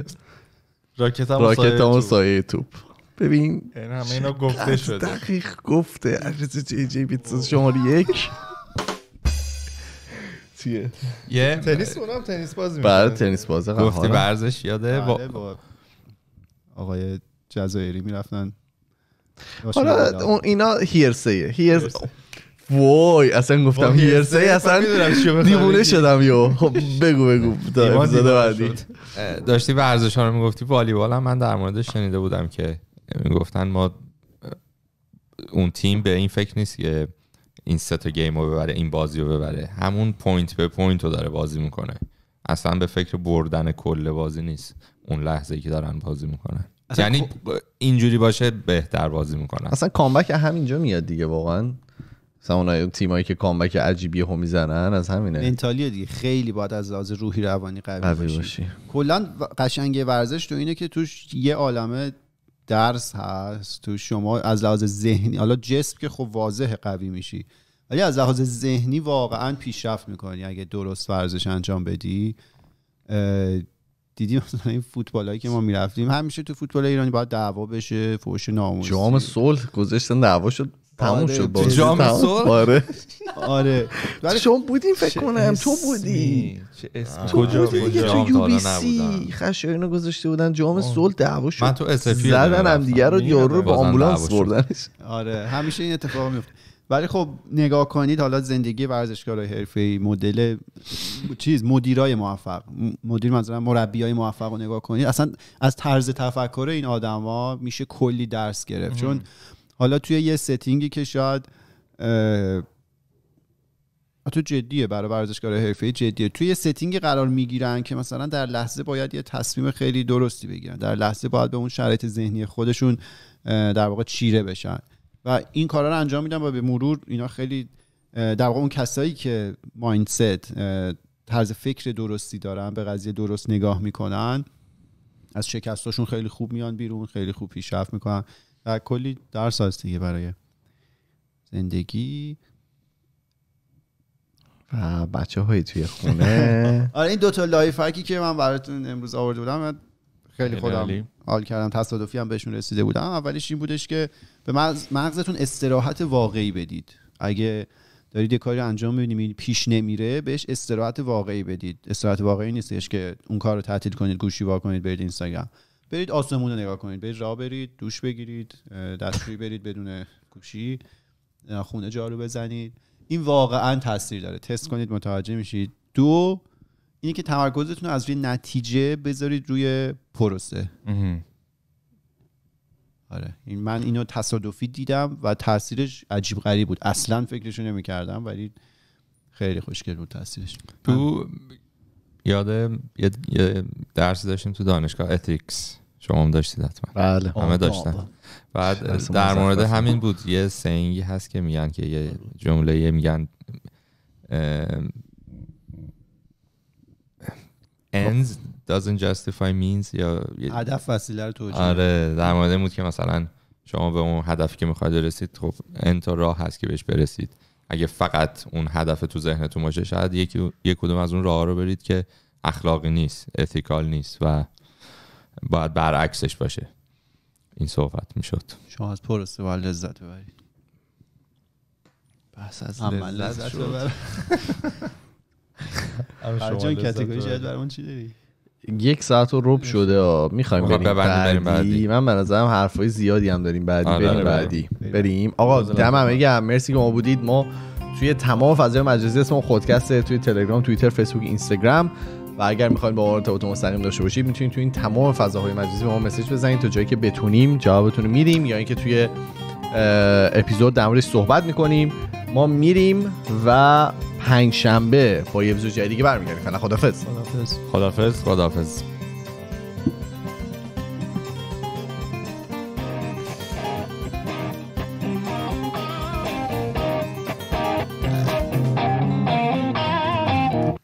راکت سایه توپ ببین این یعنی همه اینا گفته شده دقیق گفته یعنی عرض جی جی پیتزا شماری یک چیه یه تنیس اونم تنیس باز میکنه بله تنیس بازه گفتی ورزش یاده بله، با آقای جزایری میرفتن حالا اینا هیرسیه هیرس. وای اصلا گفتم هیرسه اصلا دیوونه شدم یو خب بگو بگو داشتی ورزش ها رو میگفتی والیبال هم من در موردش شنیده بودم که میگفتن ما اون تیم به این فکر نیست که این ستا گیم رو ببره این بازی رو ببره همون پوینت به پوینت رو داره بازی میکنه اصلا به فکر بردن کل بازی نیست اون لحظه ای که دارن بازی میکنن یعنی اینجوری باشه بهتر بازی میکنن اصلا کامبک همینجا میاد دیگه واقعا مثلا اون تیمایی که کامبک عجیبی هم میزنن از همینه منتالیه دیگه خیلی باید از لحاظ روحی روانی قوی, قشنگ ورزش تو اینه که توش یه عالمه درس هست تو شما از لحاظ ذهنی حالا جسم که خب واضح قوی میشی ولی از لحاظ ذهنی واقعا پیشرفت میکنی اگه درست ورزش انجام بدی دیدی مثلا این فوتبالایی که ما میرفتیم همیشه تو فوتبال ایرانی باید دعوا بشه فوش ناموسی جام صلح گذاشتن دعوا شد تموم آره، شد بازی جام آره آره ولی شما بودیم فکر کنم تو بودی چه اسم کجا بودی تو یو بی سی اینو گذاشته بودن جام صلح دعوا شد من تو اس زدن هم دیگه رو یارو رو به آمبولانس بردنش آره همیشه این اتفاق میفته ولی خب نگاه کنید حالا زندگی ورزشکارای حرفه‌ای مدل چیز مدیرای موفق مدیر مربی های موفق رو نگاه کنید اصلا از طرز تفکر این آدما میشه کلی درس گرفت چون حالا توی یه ستینگی که شاید تو جدیه برای ورزشکار حرفه جدیه توی یه ستینگی قرار میگیرن که مثلا در لحظه باید یه تصمیم خیلی درستی بگیرن در لحظه باید به اون شرایط ذهنی خودشون در واقع چیره بشن و این کارا رو انجام میدن و به مرور اینا خیلی در واقع اون کسایی که مایندست طرز فکر درستی دارن به قضیه درست نگاه میکنن از شکستاشون خیلی خوب میان بیرون خیلی خوب پیشرفت میکنن در کلی درس هست دیگه برای زندگی و بچه های توی خونه آره این دوتا لایف هکی که من براتون امروز آورده بودم خیلی خودم حال کردم تصادفی هم بهشون رسیده بودم اولیش این بودش که به مغزتون استراحت واقعی بدید اگه دارید یه کاری انجام میدید پیش نمیره بهش استراحت واقعی بدید استراحت واقعی نیستش که اون کار رو تعطیل کنید گوشی وا کنید برید اینستاگرام برید آسمون رو نگاه کنید برید را برید دوش بگیرید دستشویی برید بدون گوشی خونه جارو بزنید این واقعا تاثیر داره تست کنید متوجه میشید دو اینه که تمرکزتون رو از روی نتیجه بذارید روی پروسه آره این من اینو تصادفی دیدم و تاثیرش عجیب غریب بود اصلا رو نمیکردم ولی خیلی خوشگل بود تاثیرش تو یاد یه داشتیم تو دانشگاه اتیکس شما هم داشتید حتما بله همه داشتن بعد در مورد همین بود یه سینگی هست که میگن که یه جمله میگن ends doesn't justify means یا هدف وسیله رو توجیه آره در مورد بود که مثلا شما به اون هدفی که میخواید رسید خب انتا راه هست که بهش برسید اگه فقط اون هدف تو ذهنتون باشه شاید یک کدوم از اون راه رو برید که اخلاقی نیست اتیکال نیست و باید برعکسش باشه این صحبت میشد شما از پروسه و لذت ببرید بس از لذت شد جان کتگوری شد برامون چی داری یک ساعت و رب شده میخوایم خب، بریم بعدی. بعدی من به نظرم حرفای زیادی هم داریم بعدی آره، بریم, آره، بریم بعدی بریم, بریم. آقا دمم هم مرسی که ما بودید ما توی تمام فضای مجازی اسم خودکسته توی تلگرام تویتر، فیسبوک اینستاگرام و اگر میخواین با ما ارتباط مستقیم داشته باشید میتونید تو این تمام فضاهای مجازی به ما مسیج بزنید تا جایی که بتونیم جوابتون رو میدیم یا اینکه توی اپیزود در موردش صحبت میکنیم ما میریم و پنج شنبه با یه اپیزود جدیدی که برمیگردیم فعلا خدافظ خدافظ خدافظ